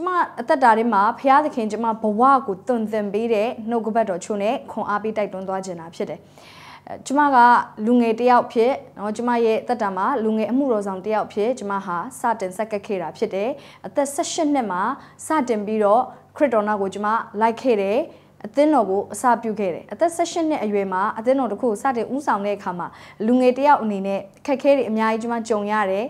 ကျမအသက်တာထဲမှာဘုရားသခင်ကျမဘဝကိုတွင်တင်ပေးတဲ့နှုတ်ကပတ်တော်ချို့နဲ့ခွန်အားပေးတိုက်တွန်းသွားခြင်းတာဖြစ်တယ်ကျမကလူငယ်တယောက်ဖြစ်เนาะကျမရဲ့တက်တာမှာလူငယ်အမှုတော်ဆောင်တယောက်ဖြစ်ကျမဟာစတင်ဆက်ကက်ခဲ့တာဖြစ်တယ်အသက်18နှစ်မှာစတင်ပြီးတော့ခရစ်တော်နာကိုကျမလိုက်ခဲ့တယ်အသင်းတော်ကိုအစပြုခဲ့တယ်အသက်16နှစ်အရွယ်မှာအသင်းတော်တစ်ခုစတင်ဦးဆောင်တဲ့အခါမှာလူငယ်တယောက်အနေနဲ့ခက်ခဲတွေအများကြီးကျမကြုံရတယ်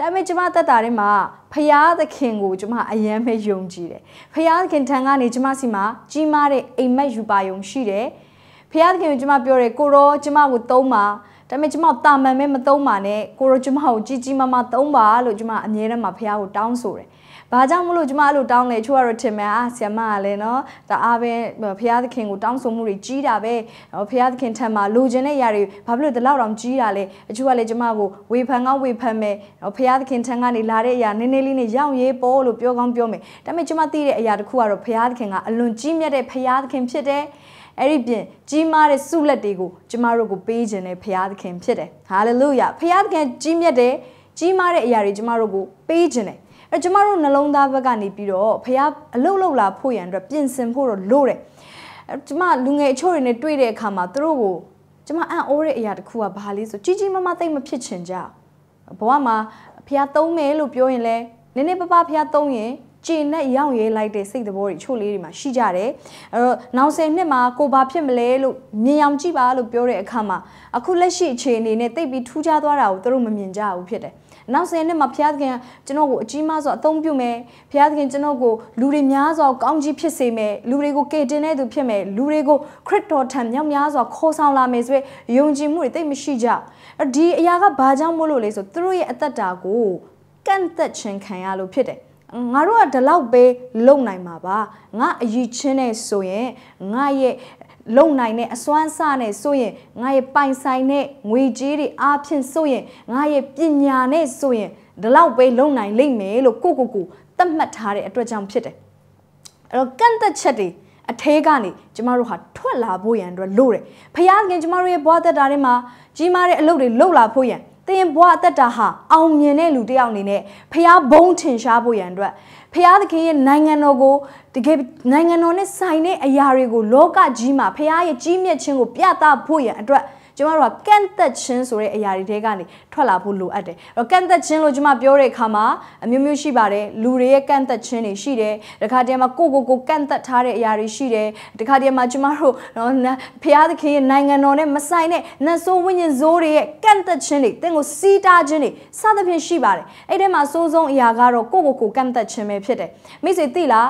ဒါပေမဲ့ကျမတက်တာထဲမှာဖရာသခင်ကိုကျမအယမ်းပဲယုံကြည်တယ်ဖရာသခင်ထံကနေကျမစီမှာကြီးမားတဲ့အိမ်မက်ယူပါယုံရှိတယ်ဖရာသခင်ကိုကျမပြောတယ်ကိုရောကျမကိုသုံးပါဒါပေမဲ့ကျမတာမန်မဲမသုံးပါနဲ့ကိုရောကျမကိုကြီးကြီးမားမားသုံးပါလို့ကျမအမြဲတမ်းမှာဖရာကိုတောင်းဆိုတယ်ဘာကြောင့်မလို့ကျမအဲ့လိုတောင်းလဲချို့ကတော့ထင်မယ်အာဆရာမကလည်းနော်ဒါအားပဲဘုရားသခင်ကိုတောင်းဆိုမှုတွေကြီးတာပဲဘုရားသခင်ထံမှာလိုချင်တဲ့ຢာတွေဘာဖြစ်လို့ဒီလောက်တောင်ကြီးတာလဲအချို့ကလည်းကျမကိုဝေဖန်ကောင်းဝေဖန်မယ်ဘုရားသခင်ထံကနေလာတဲ့အရာနည်းနည်းလေးနဲ့ရောက်ရေးပေါ်လို့ပြောကောင်းပြောမယ်ဒါပေမဲ့ကျမသိတဲ့အရာတစ်ခုကတော့ဘုရားသခင်ကအလွန်ကြီးမြတ်တဲ့ဘုရားသခင်ဖြစ်တဲ့အဲ့ဒီပြင်ကြီးမားတဲ့ဆုလက်တွေကိုကျမတို့ကိုပေးခြင်းနဲ့ဘုရားသခင်ဖြစ်တယ်ဟာလေလုယာဘုရားသခင်ကြီးမြတ်တဲ့ကြီးမားတဲ့အရာတွေကျမတို့ကိုပေးခြင်းတယ်အဲကျမတို့နှလုံးသားဘက်ကနေပြီးတော့ဖះအလုတ်လုတ်လာဖို့ရန်အတွက်ပြင်ဆင်ဖို့တော့လိုတယ်အဲကျမလူငယ်အချို့တွေနဲ့တွေ့တဲ့အခါမှာသူတို့ကိုကျမအံ့ဩတဲ့အရာတစ်ခုကဘာလဲဆိုကြီးကြီးမားမားသိမဖြစ်ချင်ကြဘဝမှာဖះသုံးမယ်လို့ပြောရင်လဲနည်းနည်းပပဖះသုံးရင်ကျေနပ်ရောင့်ရဲလိုက်တဲ့စိတ်သဘောတွေချို့လေးတွေမှာရှိကြတယ်အဲ့တော့နောက်10နှစ်မှာကိုဘာဖြစ်မလဲလို့မြင်အောင်ကြည့်ပါလို့ပြောတဲ့အခါမှာအခုလက်ရှိအခြေအနေနဲ့တိတ်ပြီးထူးခြားသွားတာကိုသူတို့မမြင်ကြဘူးဖြစ်တယ်နောက်စင်းနဲ့မှာဘုရားသခင်ကျွန်တော်ကိုအကြီးမားစွာအသုံးပြုမယ်ဘုရားသခင်ကျွန်တော်ကိုလူတွေများစွာကောင်းကြီးဖြစ်စေမယ်လူတွေကိုကယ်တင်တဲ့သူဖြစ်မယ်လူတွေကိုခရစ်တော်ထံမြောက်များစွာခေါ်ဆောင်လာမယ်ဆိုရဲယုံကြည်မှုတွေတိတ်မရှိကြဒီအရာကဘာကြောင့်မို့လို့လဲဆိုသူတို့ရဲ့အသက်တာကိုကန့်သက်ခြင်းခံရလို့ဖြစ်တယ်ငါတို့ကဒီလောက်ပဲလုံနိုင်မှာပါငါအယူချင်းနဲ့ဆိုရင်ငါရဲ့လုံနိုင်တဲ့အစွမ်းစနဲ့ဆိုရင်ငါရဲ့ပိုင်ဆိုင်တဲ့ငွေကြေးတွေအားဖြင့်ဆိုရင်ငါရဲ့ပညာနဲ့ဆိုရင်ဒီလောက်ပဲလုံနိုင်လိမ့်မယ်လို့ကိုကိုကိုသတ်မှတ်ထားတဲ့အတွက်ကြောင့်ဖြစ်တယ်အဲ့တော့ကန့်သက်ချက်တွေအထဲကနေကျမတို့ဟာထွက်လာဖို့ရန်အတွက်လို့တယ်ဖခင်ခင်ကျမတို့ရဲ့ဘဝတက်တာတွေမှာကြီးမားတဲ့အလုပ်တွေလုပ်လာဖို့ရန်သင်ဘဝအသက်တာဟာအောင်မြင်တဲ့လူတစ်ယောက်အနေနဲ့ဖျားဘုံထင်ရှားဖို့ရန်အတွက်ဖျားသခင်ရဲ့နိုင်ငံတော်ကိုတကယ်နိုင်ငံတော်နဲ့ဆိုင်တဲ့အရာတွေကိုလောကကြီးမှာဖျားရဲ့ကြီးမြတ်ခြင်းကိုပြသဖို့ရန်အတွက်ကျမတို့ကကန့်သက်ခြင်းဆိုတဲ့အရာတွေထဲကနေထွက်လာဖို့လိုအပ်တယ်အဲ့တော့ကန့်သက်ခြင်းလို့ကျမပြောတဲ့အခါမှာအမျိုးမျိုးရှိပါတယ်လူတွေရဲ့ကန့်သက်ခြင်းတွေရှိတယ်တခါတည်းမှာကိုကိုကိုကန့်သက်ထားတဲ့အရာတွေရှိတယ်တခါတည်းမှာကျမတို့နော်ဖျားသခင်ရဲ့နိုင်ငံတော်နဲ့မဆိုင်တဲ့နတ်ဆိုးဝိညာဉ်ဆိုးတွေရဲ့ကန့်သက်ခြင်းတွေတင့်ကိုစီးတားခြင်းတွေစသဖြင့်ရှိပါတယ်အဲ့ဒီမှာအစိုးဆုံးအရာကတော့ကိုကိုကိုကန့်သက်ခြင်းပဲဖြစ်တယ်မိစေသိလား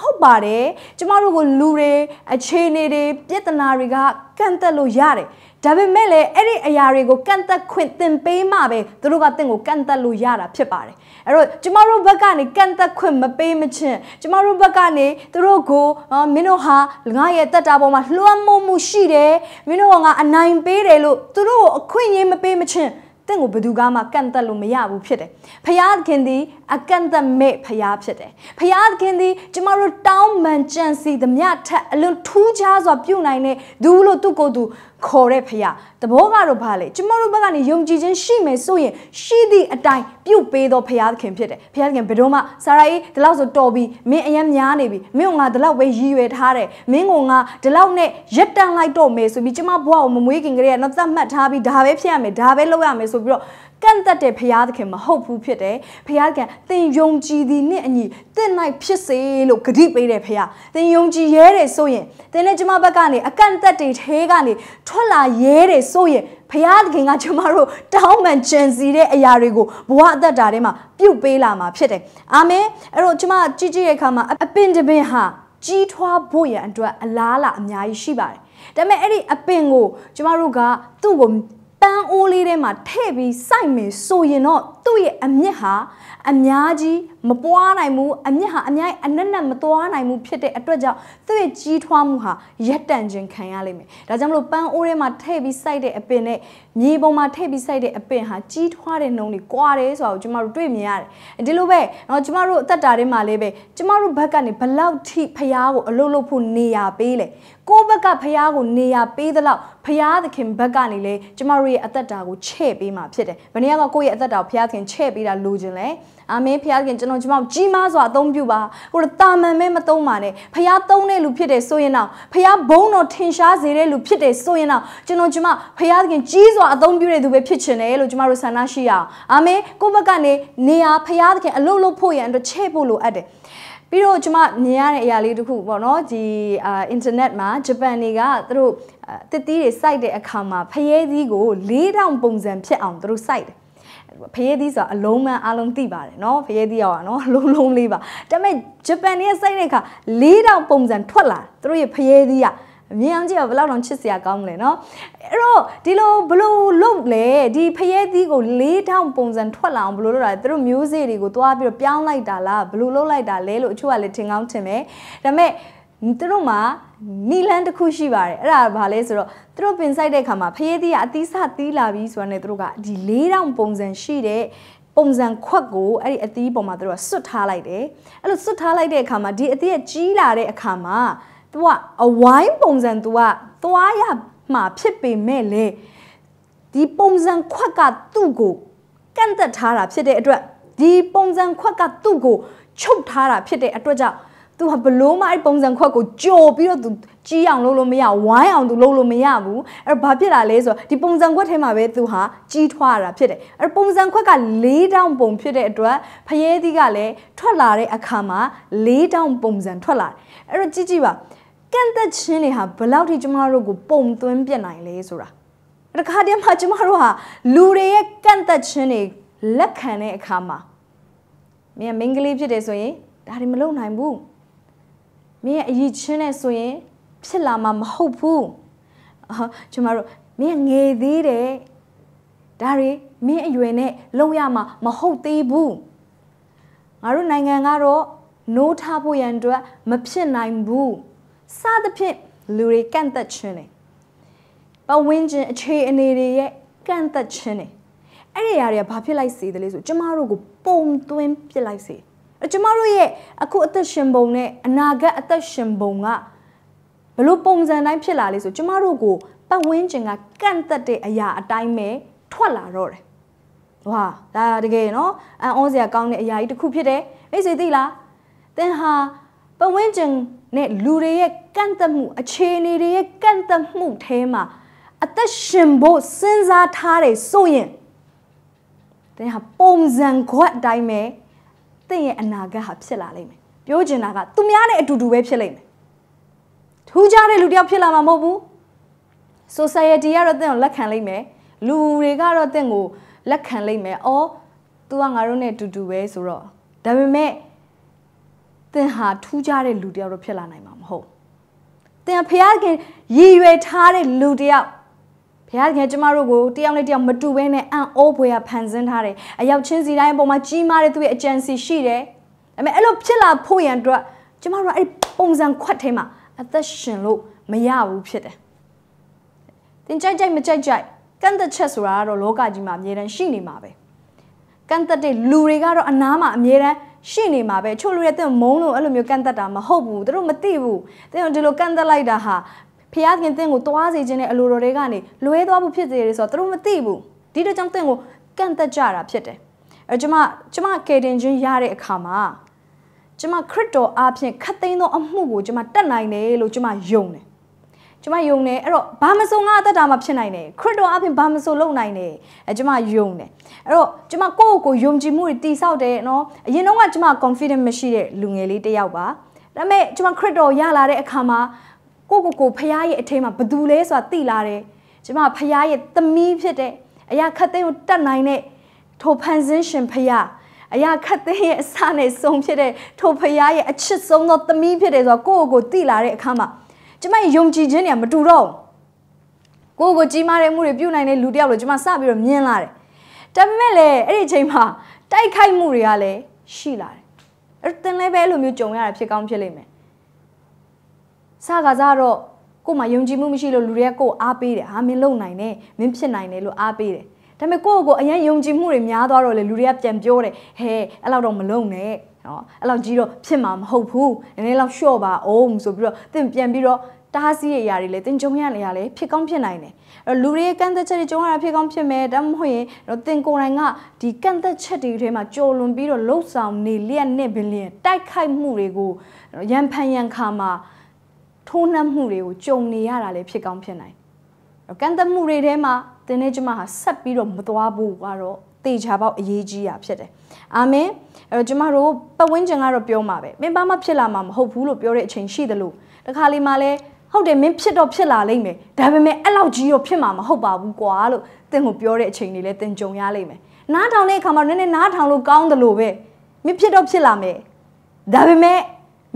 ဟုတ်ပါတယ်ကျမတို့ကိုလူတွေအခြေအနေတွေပြဿနာတွေကကန့်သက်လို့ရတယ်ဒါပေမဲ့လည်းအဲ့ဒီအရာတွေကိုကန့်သက်ခွင့်တင်ပေးမှပဲသူတို့ကတင့်ကိုကန့်သက်လို့ရတာဖြစ်ပါတယ်အဲ့တော့ကျမတို့ဘက်ကနေကန့်သက်ခွင့်မပေးမချင်းကျမတို့ဘက်ကနေသူတို့ကိုမင်းတို့ဟာငါရဲ့တက်တာပေါ်မှာလွှမ်းမိုးမှုရှိတယ်မင်းတို့ကငါအနိုင်ပေးတယ်လို့သူတို့ကိုအခွင့်အရေးမပေးမချင်းတင့်ကိုဘယ်သူကမှကန့်သက်လို့မရဘူးဖြစ်တယ်။ဖယားသခင်သည်အကန့်သက်မဲ့ဖယားဖြစ်တယ်။ဖယားသခင်သည်ကျမတို့တောင်းမှန်ကြံစီသမျှထက်အလွန်ထူးခြားစွာပြုနိုင်တဲ့သူလို့သူ့ကိုယ်သူခေါ်တဲ့ဖရာတဘောကတော့ဘာလဲကျမတို့ဘက်ကနေယုံကြည်ခြင်းရှိမယ်ဆိုရင် ရှိသည့်အတိုင်းပြုတ်ပေးသောဖရာသခင်ဖြစ်တယ်ဖရာသခင်ဘယ်တော့မှဆာရာကြီးဒီလောက်ဆိုတော်ပြီမင်းအယမ်းများနေပြီမင်းကငါဒီလောက်ပဲရည်ရွယ်ထားတယ်မင်းကငါဒီလောက်နဲ့ရက်တန်လိုက်တော့မယ်ဆိုပြီးကျမဘွားကိုမမွေးခင်ကလေးကတော့သတ်မှတ်ထားပြီးဒါပဲဖြစ်ရမယ်ဒါပဲလုပ်ရမယ်ဆိုပြီးတော့ကန့်သက်တဲ့ဘုရားသခင်မဟုတ်ဘူးဖြစ်တယ်ဘုရားကသင်ယုံကြည်သည်နဲ့အညီသင်၌ဖြစ်စေလို့ဂတိပေးတယ်ဘုရားသင်ယုံကြည်ရဲတယ်ဆိုရင်သင်နဲ့ကျွန်မဘက်ကနေအကန့်သက်တွေထဲကနေထွက်လာရဲတယ်ဆိုရင်ဘုရားသခင်ကကျွန်မတို့တောင်းပန်ကြံစီတဲ့အရာတွေကိုဘဝအသက်တာထဲမှာပြုတ်ပေးလာမှာဖြစ်တယ်အာမင်အဲ့တော့ကျွန်မကြည့်ကြည့်တဲ့အခါမှာအပင်တပင်ဟာကြီးထွားဖို့ရန်အတွက်အလားအလာအများကြီးရှိပါတယ်ဒါပေမဲ့အဲ့ဒီအပင်ကိုကျမတို့ကသူ့ကိုပန်းအိုးလေးထဲမှာထည့်ပြီးစိုက်မယ်ဆိုရင်တော့သူ့ရဲ့အမြင့်ဟာအများကြီးမပွားနိုင်ဘူးအမြင့်ဟာအများကြီးအနက်နက်မသွားနိုင်ဘူးဖြစ်တဲ့အတွက်ကြောင့်သူ့ရဲ့ကြီးထွားမှုဟာရက်တန့်ခြင်းခံရလိမ့်မယ်ဒါကြောင့်မလို့ပန်းအိုးထဲမှာထည့်ပြီးစိုက်တဲ့အပင်နဲ့မြေပေါ်မှာထည့်ပြီးစိုက်တဲ့အပင်ဟာကြီးထွားတဲ့နှုံတွေကွာတယ်ဆိုတာကိုကျမတို့တွေ့မြင်ရတယ်ဒီလိုပဲနော်ကျမတို့အသက်တာထဲမှာလည်းပဲကျမတို့ဘက်ကနေဘလောက်ထိဖျားကိုအလုလုဖို့နေရာပေးလဲကိုယ့်ဘက်ကဖျားကိုနေရာပေးသလောက်ဖျားသခင်ဘက်ကနေလဲကျမတို့ရဲ့အသက်တာကိုချဲ့ပေးမှာဖြစ်တယ်ဘယ်နည်းကကိုယ့်ရဲ့အသက်တာကိုဖျားခင်ချဲ့ပေးတာလိုချင်လဲအာမင်းဖခင်ကျွန်တော်ကျမကြီးမားစွာအသုံးပြုပါကိုတော့တာမန်မဲမသုံးပါနဲ့ဖခင်သုံးတဲ့လူဖြစ်တယ်ဆိုရင်တော့ဖခင်ဘုန်းတော်ထင်ရှားစေတဲ့လူဖြစ်တယ်ဆိုရင်တော့ကျွန်တော်ကျမဖခင်ကြီးစွာအသုံးပြုတဲ့သူပဲဖြစ်ချင်တယ်လို့ကျမတို့ဆန္ဒရှိရအောင်အာမင်းကိုဘက်ကနေနေရာဖခင်အလုပ်လုပ်ဖို့ရန်အတွက်ချဲ့ဖို့လိုအပ်တယ်ပြီးတော့ကျွန်မမြင်ရတဲ့အရာလေးတစ်ခုပေါ့နော်ဒီအာအင်တာနက်မှာဂျပန်တွေကသူတို့တစ်သီးတွေစိုက်တဲ့အခါမှာဖရဲသီးကို၄000ပုံစံဖြစ်အောင်သူတို့စိုက်တယ်ဖရဲသီးဆိုတာအလုံးမန်းအလုံးသိပါတယ်နော်ဖရဲသီးရောနော်လုံးလုံးလေးပါဒါပေမဲ့ဂျပန်ရဲ့စိုက်တဲ့အခါ၄တောင်ပုံစံထွက်လာသူတို့ရဲ့ဖရဲသီးကအမြင်အောင်ကြည့်ရဘယ်လောက်တော့ချစ်စရာကောင်းမလဲเนาะအဲ့တော့ဒီလိုဘလို့လုပ်လဲဒီဖရဲသီးကို၄ထောင်ပုံစံထွက်လာအောင်ဘလို့လုပ်တာသူတို့မျိုးစေ့တွေကိုသွားပြီးတော့ပြောင်းလိုက်တာလားဘလို့လုပ်လိုက်တာလဲလို့အချို့ကလည်းထင်ကောင်းထင်မယ်ဒါပေမဲ့သူတို့မှာနီလန်တစ်ခုရှိပါတယ်အဲ့ဒါဘာလဲဆိုတော့သူတို့ပင်ဆိုင်တဲ့ခါမှာဖရဲသီးကအသီးစသီးလာပြီဆိုတာနဲ့သူတို့ကဒီ၄တောင်ပုံစံရှိတဲ့ပုံစံခွက်ကိုအဲ့ဒီအသီးပေါ်မှာသူတို့ကဆွတ်ထားလိုက်တယ်အဲ့လိုဆွတ်ထားလိုက်တဲ့အခါမှာဒီအသီးကကြီးလာတဲ့အခါမှာသူကအဝိုင်းပုံစံသူကသွားရမှာဖြစ်ပေမဲ့လေဒီပုံစံခွက်ကသူ့ကိုကန့်သက်ထားတာဖြစ်တဲ့အတွက်ဒီပုံစံခွက်ကသူ့ကိုချုပ်ထားတာဖြစ်တဲ့အတွက်ကြောင့်သူကဘလို့မှအဲ့ပုံစံခွက်ကိုကြိုပြီးတော့သူကြီးအောင်လုပ်လို့မရဝိုင်းအောင်သူလုပ်လို့မရဘူးအဲ့ဘာဖြစ်လာလဲဆိုတော့ဒီပုံစံခွက်ထဲမှာပဲသူဟာကြီးထွားရတာဖြစ်တယ်အဲ့ပုံစံခွက်က၄တောင်ပုံ ဖြစ်တဲ့အတွက်ဖရဲသီးကလည်းထွက်လာတဲ့အခါမှာ၄တောင်ပုံစံထွက်လာတယ်အဲ့တော့ကြည့်ကြည့်ပါကန့်သက်ခြင်းတွေဟာဘလောက်ထိကျမတို့ကိုပုံသွင်းပြနိုင်လဲဆိုတာတခါတည်းမှာကျမတို့ဟာလူတွေရဲ့ကန့်သက်ခြင်းတွေလက်ခံတဲ့အခါမှာမင်းကမင်းကလေးဖြစ်တယ်ဆိုရင်ဒါတွေမလုပ်နိုင်ဘူးမင်းရဲ့အရေးချင်းနဲ့ဆိုရင်ဖြစ်လာမှာမဟုတ်ဘူးကျမတို့မင်းငယ်သေးတယ်ဒါတွေမင်းအရွယ်နဲ့လုံရမှာမဟုတ်သေးဘူးငါတို့နိုင်ငံကတော့ no ထားဖို့ရန်အတွက်မဖြစ်နိုင်ဘူးစသဖြင့်လူတွေကန့်သက်ခြင်းတယ်ပဝင်းကျင်အခြေအနေတွေရဲ့ကန့်သက်ခြင်းတယ်အဲ့ဒီအရာတွေကဘာဖြစ်လိုက်စေတယ်လဲဆိုကျမတို့ကိုပုံသွင်းပြစ်လိုက်စေတယ်ကျမတို့ရဲ့အခုအသက်ရှင်ပုံနဲ့အနာဂတ်အသက်ရှင်ပုံကဘလို့ပုံစံတိုင်းဖြစ်လာလဲဆိုကျမတို့ကိုပတ်ဝန်းကျင်ကကန့်သက်တဲ့အရာအတိုင်းပဲထွက်လာတော့တယ်။ဝါဒါတကယ်နော်အံ့ဩစရာကောင်းတဲ့အရာကြီးတစ်ခုဖြစ်တယ်။မိတ်ဆွေသိလား။သင်ဟာပတ်ဝန်းကျင်နဲ့လူတွေရဲ့ကန့်သက်မှုအခြေအနေတွေရဲ့ကန့်သက်မှုထဲမှာ အသက်ရှင်ဖို့စဉ်းစားထားတယ်ဆိုရင်သင်ဟာပုံစံခွက်အတိုင်းပဲသင်ရဲ့အနာဂတ်ဟာဖြစ်လာလိမ့်မယ်ပြောချင်တာကသူများနဲ့အတူတူပဲဖြစ်လိမ့်မယ်ထူးခြားတဲ့လူတယောက်ဖြစ်လာမှာမဟုတ်ဘူး society ကတော့သင်ကိုလက်ခံလိမ့်မယ်လူတွေကတော့သင်ကိုလက်ခံလိမ့်မယ်အော် तू ကငါတို့နဲ့အတူတူပဲဆိုတော့ဒါပေမဲ့သင်ဟာထူးခြားတဲ့လူတယောက်တော့ဖြစ်လာနိုင်မှာမဟုတ်သင်ဖျားခင်ရည်ရွယ်ထားတဲ့လူတယောက်ဘုရားသခင်ကျမတို့ကိုတယောက်နဲ့တယောက်မတူဘဲနဲ့အံ့ဩဖွယ်ရဖန်ဆင်းထားတယ်အယောက်ချင်းစီတိုင်းအပေါ်မှာကြီးမားတဲ့သူ့ရဲ့အကြံစီရှိတယ်ဒါပေမဲ့အဲ့လိုဖြစ်လာဖို့ရန်အတွက်ကျမတို့အဲ့ပုံစံခွက်ထဲမှာအသက်ရှင်လို့မရဘူးဖြစ်တယ်သင်ကြိုက်ကြိုက်မကြိုက်ကြိုက်ကန့်သက်ချက်ဆိုတာကတော့လောကကြီးမှာအမြဲတမ်းရှိနေမှာပဲကန့်သက်တဲ့လူတွေကတော့အနာမှာအမြဲတမ်းရှိနေမှာပဲချို့လူရဲ့တင့်မုံလို့အဲ့လိုမျိုးကန့်သက်တာမဟုတ်ဘူးသူတို့မသိဘူးတင့်ဒီလိုကန့်သက်လိုက်တာဟာဖျားခင်တင့်ကိုသွားစေခြင်းနဲ့အလိုတော်တွေကနေလွဲသွားဖို့ဖြစ်စေတယ်ဆိုတော့သူတို့မသိဘူးဒီတော့ကြောင့်တင့်ကိုကန့်သက်ကြတာဖြစ်တယ်အဲကျွန်မကျွန်မကေတင်ချင်းရတဲ့အခါမှာကျွန်မခရစ်တော်အားဖြင့်ခတ်သိမ်းသောအမှုကိုကျွန်မတတ်နိုင်တယ်လို့ကျွန်မယုံတယ်ကျွန်မယုံတယ်အဲ့တော့ဘာမစုံငါအသက်တာမှာဖြစ်နိုင်တယ်ခရစ်တော်အဖင်ဘာမစုံလုပ်နိုင်တယ်အဲကျွန်မယုံတယ်အဲ့တော့ကျွန်မကိုယ့်ကိုယ်ကိုယုံကြည်မှုတွေတည်ဆောက်တယ်နော်အရင်တော့ကကျွန်မ confident မရှိတဲ့လူငယ်လေးတစ်ယောက်ပါဒါပေမဲ့ကျွန်မခရစ်တော်ရလာတဲ့အခါမှာကိုကိုကိုဖះရဲ့အထင်းမှာဘသူလဲဆိုတာသိလာတယ်ကျမဖះရဲ့သမီးဖြစ်တဲ့အရာခတ်သိန်းကိုတတ်နိုင်တဲ့ထိုဖန်ဆင်းရှင်ဖះအရာခတ်သိန်းရဲ့အစနဲ့ဆုံးဖြစ်တဲ့ထိုဖះရဲ့အချစ်ဆုံးသောသမီးဖြစ်တယ်ဆိုတော့ကိုကိုကိုသိလာတဲ့အခါမှာကျမယုံကြည်ခြင်းเนี่ยမတူတော့ကိုကိုကြီးမားတဲ့မှုတွေပြုနိုင်တဲ့လူတယောက်လို့ကျမစပြီးတော့မြင်လာတယ်ဒါပေမဲ့လည်းအဲ့ဒီအချိန်မှာတိုက်ခိုက်မှုတွေကလည်းရှိလာတယ်အဲ့တင်လည်းပဲအဲ့လိုမျိုးကြုံရတာဖြစ်ကောင်းဖြစ်လိမ့်မယ်စကားစားတော့ကို့မှာယုံကြည်မှုမရှိလို့လူတွေကကို့အားပေးတယ်ဟာမင်းလုံနိုင်တယ်မင်းဖြစ်နိုင်တယ်လို့အားပေးတယ်ဒါပေမဲ့ကိုယ့်ကိုအရင်ယုံကြည်မှုတွေများသွားတော့လေလူတွေကပြန်ပြောတယ်ဟဲ့အဲ့လောက်တော့မလုံနဲ့နော်အဲ့လောက်ကြီးတော့ဖြစ်မှာမဟုတ်ဘူးနည်းနည်းလောက်လျှော့ပါအောင်ဆိုပြီးတော့သင်ပြန်ပြီးတော့တားဆီးရရာတွေလည်းသင်ကြုံရနေရလည်းဖြစ်ကောင်းဖြစ်နိုင်တယ်အဲ့တော့လူတွေကကန့်သက်ချက်တွေကြုံရတာဖြစ်ကောင်းဖြစ်မယ်ဒါမှမဟုတ်ရင်တော့သင်ကိုယ်တိုင်ကဒီကန့်သက်ချက်တွေထဲမှာကြော်လွန်ပြီးတော့လှုပ်ဆောင်နေလျက်နဲ့ပင်လျက်တိုက်ခိုက်မှုတွေကိုရန်ဖန်ရန်ခါမှာထိုးနှက်မှုတွေကိုကြုံနေရတာလည်းဖြစ်ကောင်းဖြစ်နိုင်ကန့်သက်မှုတွေထဲမှာသင်နဲ့ကျမဟာဆက်ပြီးတော့မသွားဖို့ကတော့တေချာပေါက်အရေးကြီးတာဖြစ်တယ်။အာမင်။အဲတော့ကျမတို့ပတ်ဝန်းကျင်ကတော့ပြောမှာပဲ။မင်းဘာမှဖြစ်လာမှာမဟုတ်ဘူးလို့ပြောတဲ့အချိန်ရှိသလိုတခါလေမှလည်းဟုတ်တယ်မင်းဖြစ်တော့ဖြစ်လာလိမ့်မယ်။ဒါပေမဲ့အဲ့လောက်ကြီးတော့ဖြစ်မှာမဟုတ်ပါဘူးကွာလို့သင်ကိုပြောတဲ့အချိန်တွေလည်းသင်ကြုံရလိမ့်မယ်။နားထောင်တဲ့အခါမှာနည်းနည်းနားထောင်လို့ကောင်းတယ်လို့ပဲ။မင်းဖြစ်တော့ဖြစ်လာမယ်။ဒါပေမဲ့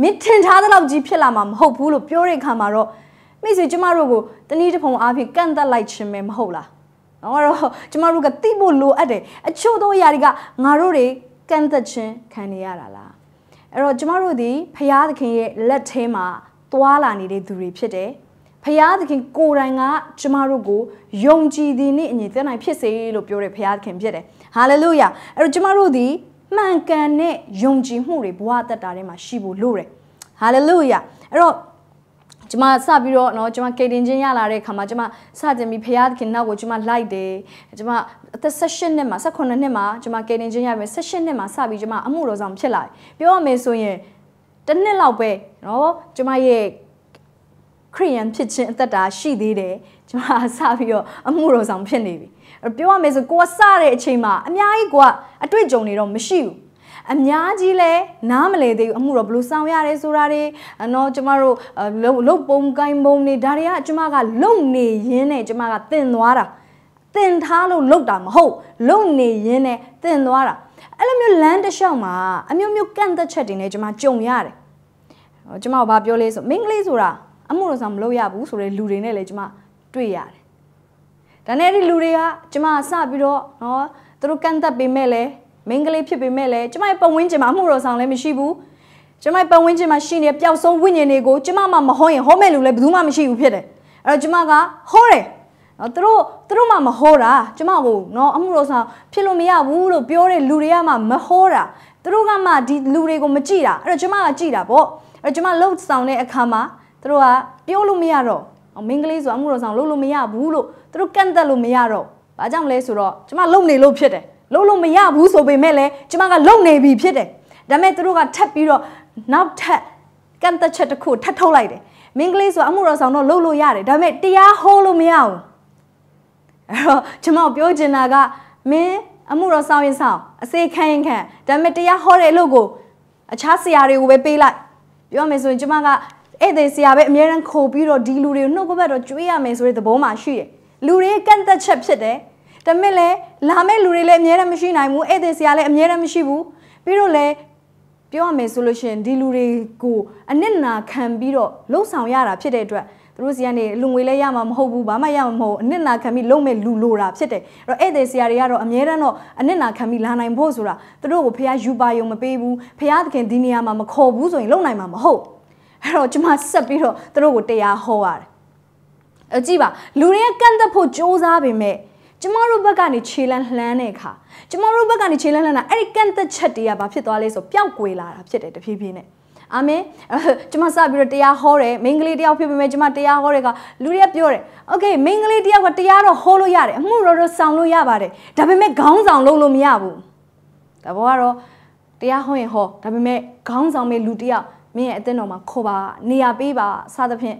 မင်းထင်ထားသလောက်ကြီးဖြစ်လာမှာမဟုတ်ဘူးလို့ပြောတဲ့အခါမှာတော့မိစေကျမတို့ကိုတနည်းတစ်ပုံအားဖြင့်ကန့်သက်လိုက်ခြင်းပဲမဟုတ်လားနော်အဲ့တော့ကျမတို့ကတိဖို့လိုအပ်တယ်အချို့သောအရာတွေကငါတို့တွေကန့်သက်ခြင်းခံနေရတာလားအဲ့တော့ကျမတို့ဒီဖရာသခင်ရဲ့လက်ထဲမှာသွာလာနေတဲ့သူတွေဖြစ်တယ်ဖရာသခင်ကိုယ်တိုင်ကကျမတို့ကိုယုံကြည်သည်နှင့်အညီသက်နိုင်ဖြစ်စေလို့ပြောတဲ့ဖရာသခင်ဖြစ်တယ်ဟာလေလုယာအဲ့တော့ကျမတို့ဒီမှန်ကန်တဲ့ယုံကြည်မှုတွေဘဝတက်တာထဲမှာရှိဖို့လိုတယ်။ဟာလေလုယာ။အဲ့တော့ကျမစပြီးတော့เนาะကျမကေတင်ချင်းရလာတဲ့ခါမှာကျမစတင်ပြီးဖရာသခင်နောက်ကိုကျမလိုက်တယ်ကျမအသက်16နှစ်မှာ18နှစ်မှာကျမကေတင်ချင်းရပြီ16နှစ်မှာစပြီးကျမအမှုတော်ဆောင်ဖြစ်လာတယ်ပြောရမယ်ဆိုရင်တစ်နှစ်လောက်ပဲเนาะကျမရဲ့ခရိယန်ဖြစ်ခြင်းအသက်တာရှိသေးတယ်ကျမစပြီးတော့အမှုတော်ဆောင်ဖြစ်နေပြီပြောရမယ်ဆိုကိုကစတဲ့အချိန်မှာအများကြီးကိုကအတွေ့အကြုံတွေတော့မရှိဘူးအများကြီးလဲနားမလဲသေးဘူးအမှုတော့ဘလို့ဆောင်ရတယ်ဆိုတာတွေနော်ကျမတို့လုတ်ပုံကိုင်းပုံတွေဒါတွေကကျမကလုံနေရင်းနဲ့ကျမကတင်သွားတာတင်ထားလို့လုတ်တာမဟုတ်လုံနေရင်းနဲ့တင်သွားတာအဲ့လိုမျိုးလမ်းတစ်လျှောက်မှာအမျိုးမျိုးကန့်သက်ချက်တွေနဲ့ကျမကြုံရတယ်ကျမကဘာပြောလဲဆိုမင်္ဂလေးဆိုတာအမှုတော်ဆောင်မလုပ်ရဘူးဆိုတဲ့လူတွေနဲ့လည်းကျမတွေ့ရတယ်ဒါနဲ့ဒီလူတွေကကျမစပြီးတော့နော်သူတို့ကန့်သက်ပေမဲ့လည်းမိန်းကလေးဖြစ်ပေမဲ့လည်းကျမရဲ့ပတ်ဝန်းကျင်မှာအမှုတော်ဆောင်လည်းမရှိဘူးကျမရဲ့ပတ်ဝန်းကျင်မှာရှိနေပျောက်ဆုံးဝိညာဉ်တွေကိုကျမမှမဟောရင်ဟောမဲ့လူလည်းဘယ်သူမှမရှိဘူးဖြစ်တယ်အဲ့တော့ကျမကဟောတယ်နော်သူတို့သူတို့မှမဟောတာကျမကိုနော်အမှုတော်ဆောင်ဖြစ်လို့မရဘူးလို့ပြောတဲ့လူတွေကမှမဟောတာသူတို့ကမှဒီလူတွေကိုမကြည့်တာအဲ့တော့ကျမကကြည့်တာပေါ့အဲ့တော့ကျမလှုပ်ဆောင်တဲ့အခါမှာသူတို့ကပြောလို့မရတော့မင်းကလေးဆိုအမှုတော်ဆောင်လုပ်လို့မရဘူးလို့သူတို့ကန့်သက်လို့မရတော့ဘာကြောင့်လဲဆိုတော့ကျမလုံနေလို့ဖြစ်တယ်လုံလို့မရဘူးဆိုပေမဲ့လည်းကျမကလုံနေပြီဖြစ်တယ်ဒါပေမဲ့သူတို့ကထပ်ပြီးတော့နောက်ထပ်ကန့်သက်ချက်တစ်ခုထပ်ထုတ်လိုက်တယ်မင်းကလေးဆိုအမှုတော်ဆောင်တော့လုပ်လို့ရတယ်ဒါပေမဲ့တရားဟောလို့မရဘူးအဲ့တော့ကျမပြောချင်တာကမင်းအမှုတော်ဆောင်ရင်ဆောင်အစေခံရင်ခံဒါပေမဲ့တရားဟောတဲ့အလုပ်ကိုအခြားဆရာတွေကိုပဲပေးလိုက်ပြောရမယ်ဆိုရင်ကျမကဧည့်သည်ဆရာပဲအများရန်ခိုပြီးတော့ဒီလူတွေကိုနှုတ်ကပတ်တော့ကြွေးရမယ်ဆိုတဲ့သဘောမှရှိတယ်လူတွေကကန့်သက်ချက်ဖြစ်တယ်တမစ်လဲလာမဲ့လူတွေလည်းအများရန်မရှိနိုင်ဘူးဧည့်သည်ဆရာလည်းအများရန်မရှိဘူးပြီးတော့လဲပြောရမယ်ဆိုလို့ရှင်ဒီလူတွေကိုအနစ်နာခံပြီးတော့လှုပ်ဆောင်ရတာဖြစ်တဲ့အတွက်သူတို့စီကနေလူငွေလည်းရမှာမဟုတ်ဘူးဘာမှရမှာမဟုတ်အနစ်နာခံပြီးလုံမဲ့လူလိုတာဖြစ်တယ်အဲ့တော့ဧည့်သည်ဆရာတွေကတော့အမြဲတမ်းတော့အနစ်နာခံပြီးလာနိုင်ဖို့ဆိုတာသူတို့ကိုဖះယူပါယုံမပေးဘူးဖះသခင်ဒီနေရာမှာမခေါ်ဘူးဆိုရင်လုံနိုင်မှာမဟုတ်အဲ့တော့ကျမဆက်ပြီးတော့သူတို့ကိုတရားဟောရတယ်အကြည့်ပါလူတွေကကန့်သက်ဖို့ကြိုးစားပေမဲ့ကျမတို့ဘက်ကနေခြေလန်းလှမ်းတဲ့အခါကျမတို့ဘက်ကနေခြေလန်းလှမ်းတာအဲ့ဒီကန့်သက်ချက်တွေကဘာဖြစ်သွားလဲဆိုပျောက်ကွယ်လာတာဖြစ်တယ်တဖြည်းဖြည်းနဲ့အာမင်ကျမစပြီးတော့တရားဟောတယ်မိန်းကလေးတယောက်ဖြစ်ပေမဲ့ကျမတရားဟောတဲ့ကလူတွေကပြောတယ်โอเคမိန်းကလေးတယောက်ကတရားတော့ဟောလို့ရတယ်အမှုတော်တော့ဆောင်လို့ရပါတယ်ဒါပေမဲ့ခေါင်းဆောင်လုပ်လို့မရဘူးတဘောကတော့တရားဟောရင်ဟောဒါပေမဲ့ခေါင်းဆောင်မဲ့လူတယောက်မင်းရဲ့အသင်းတော်မှာခေါ်ပါနေရာပေးပါစသဖြင့်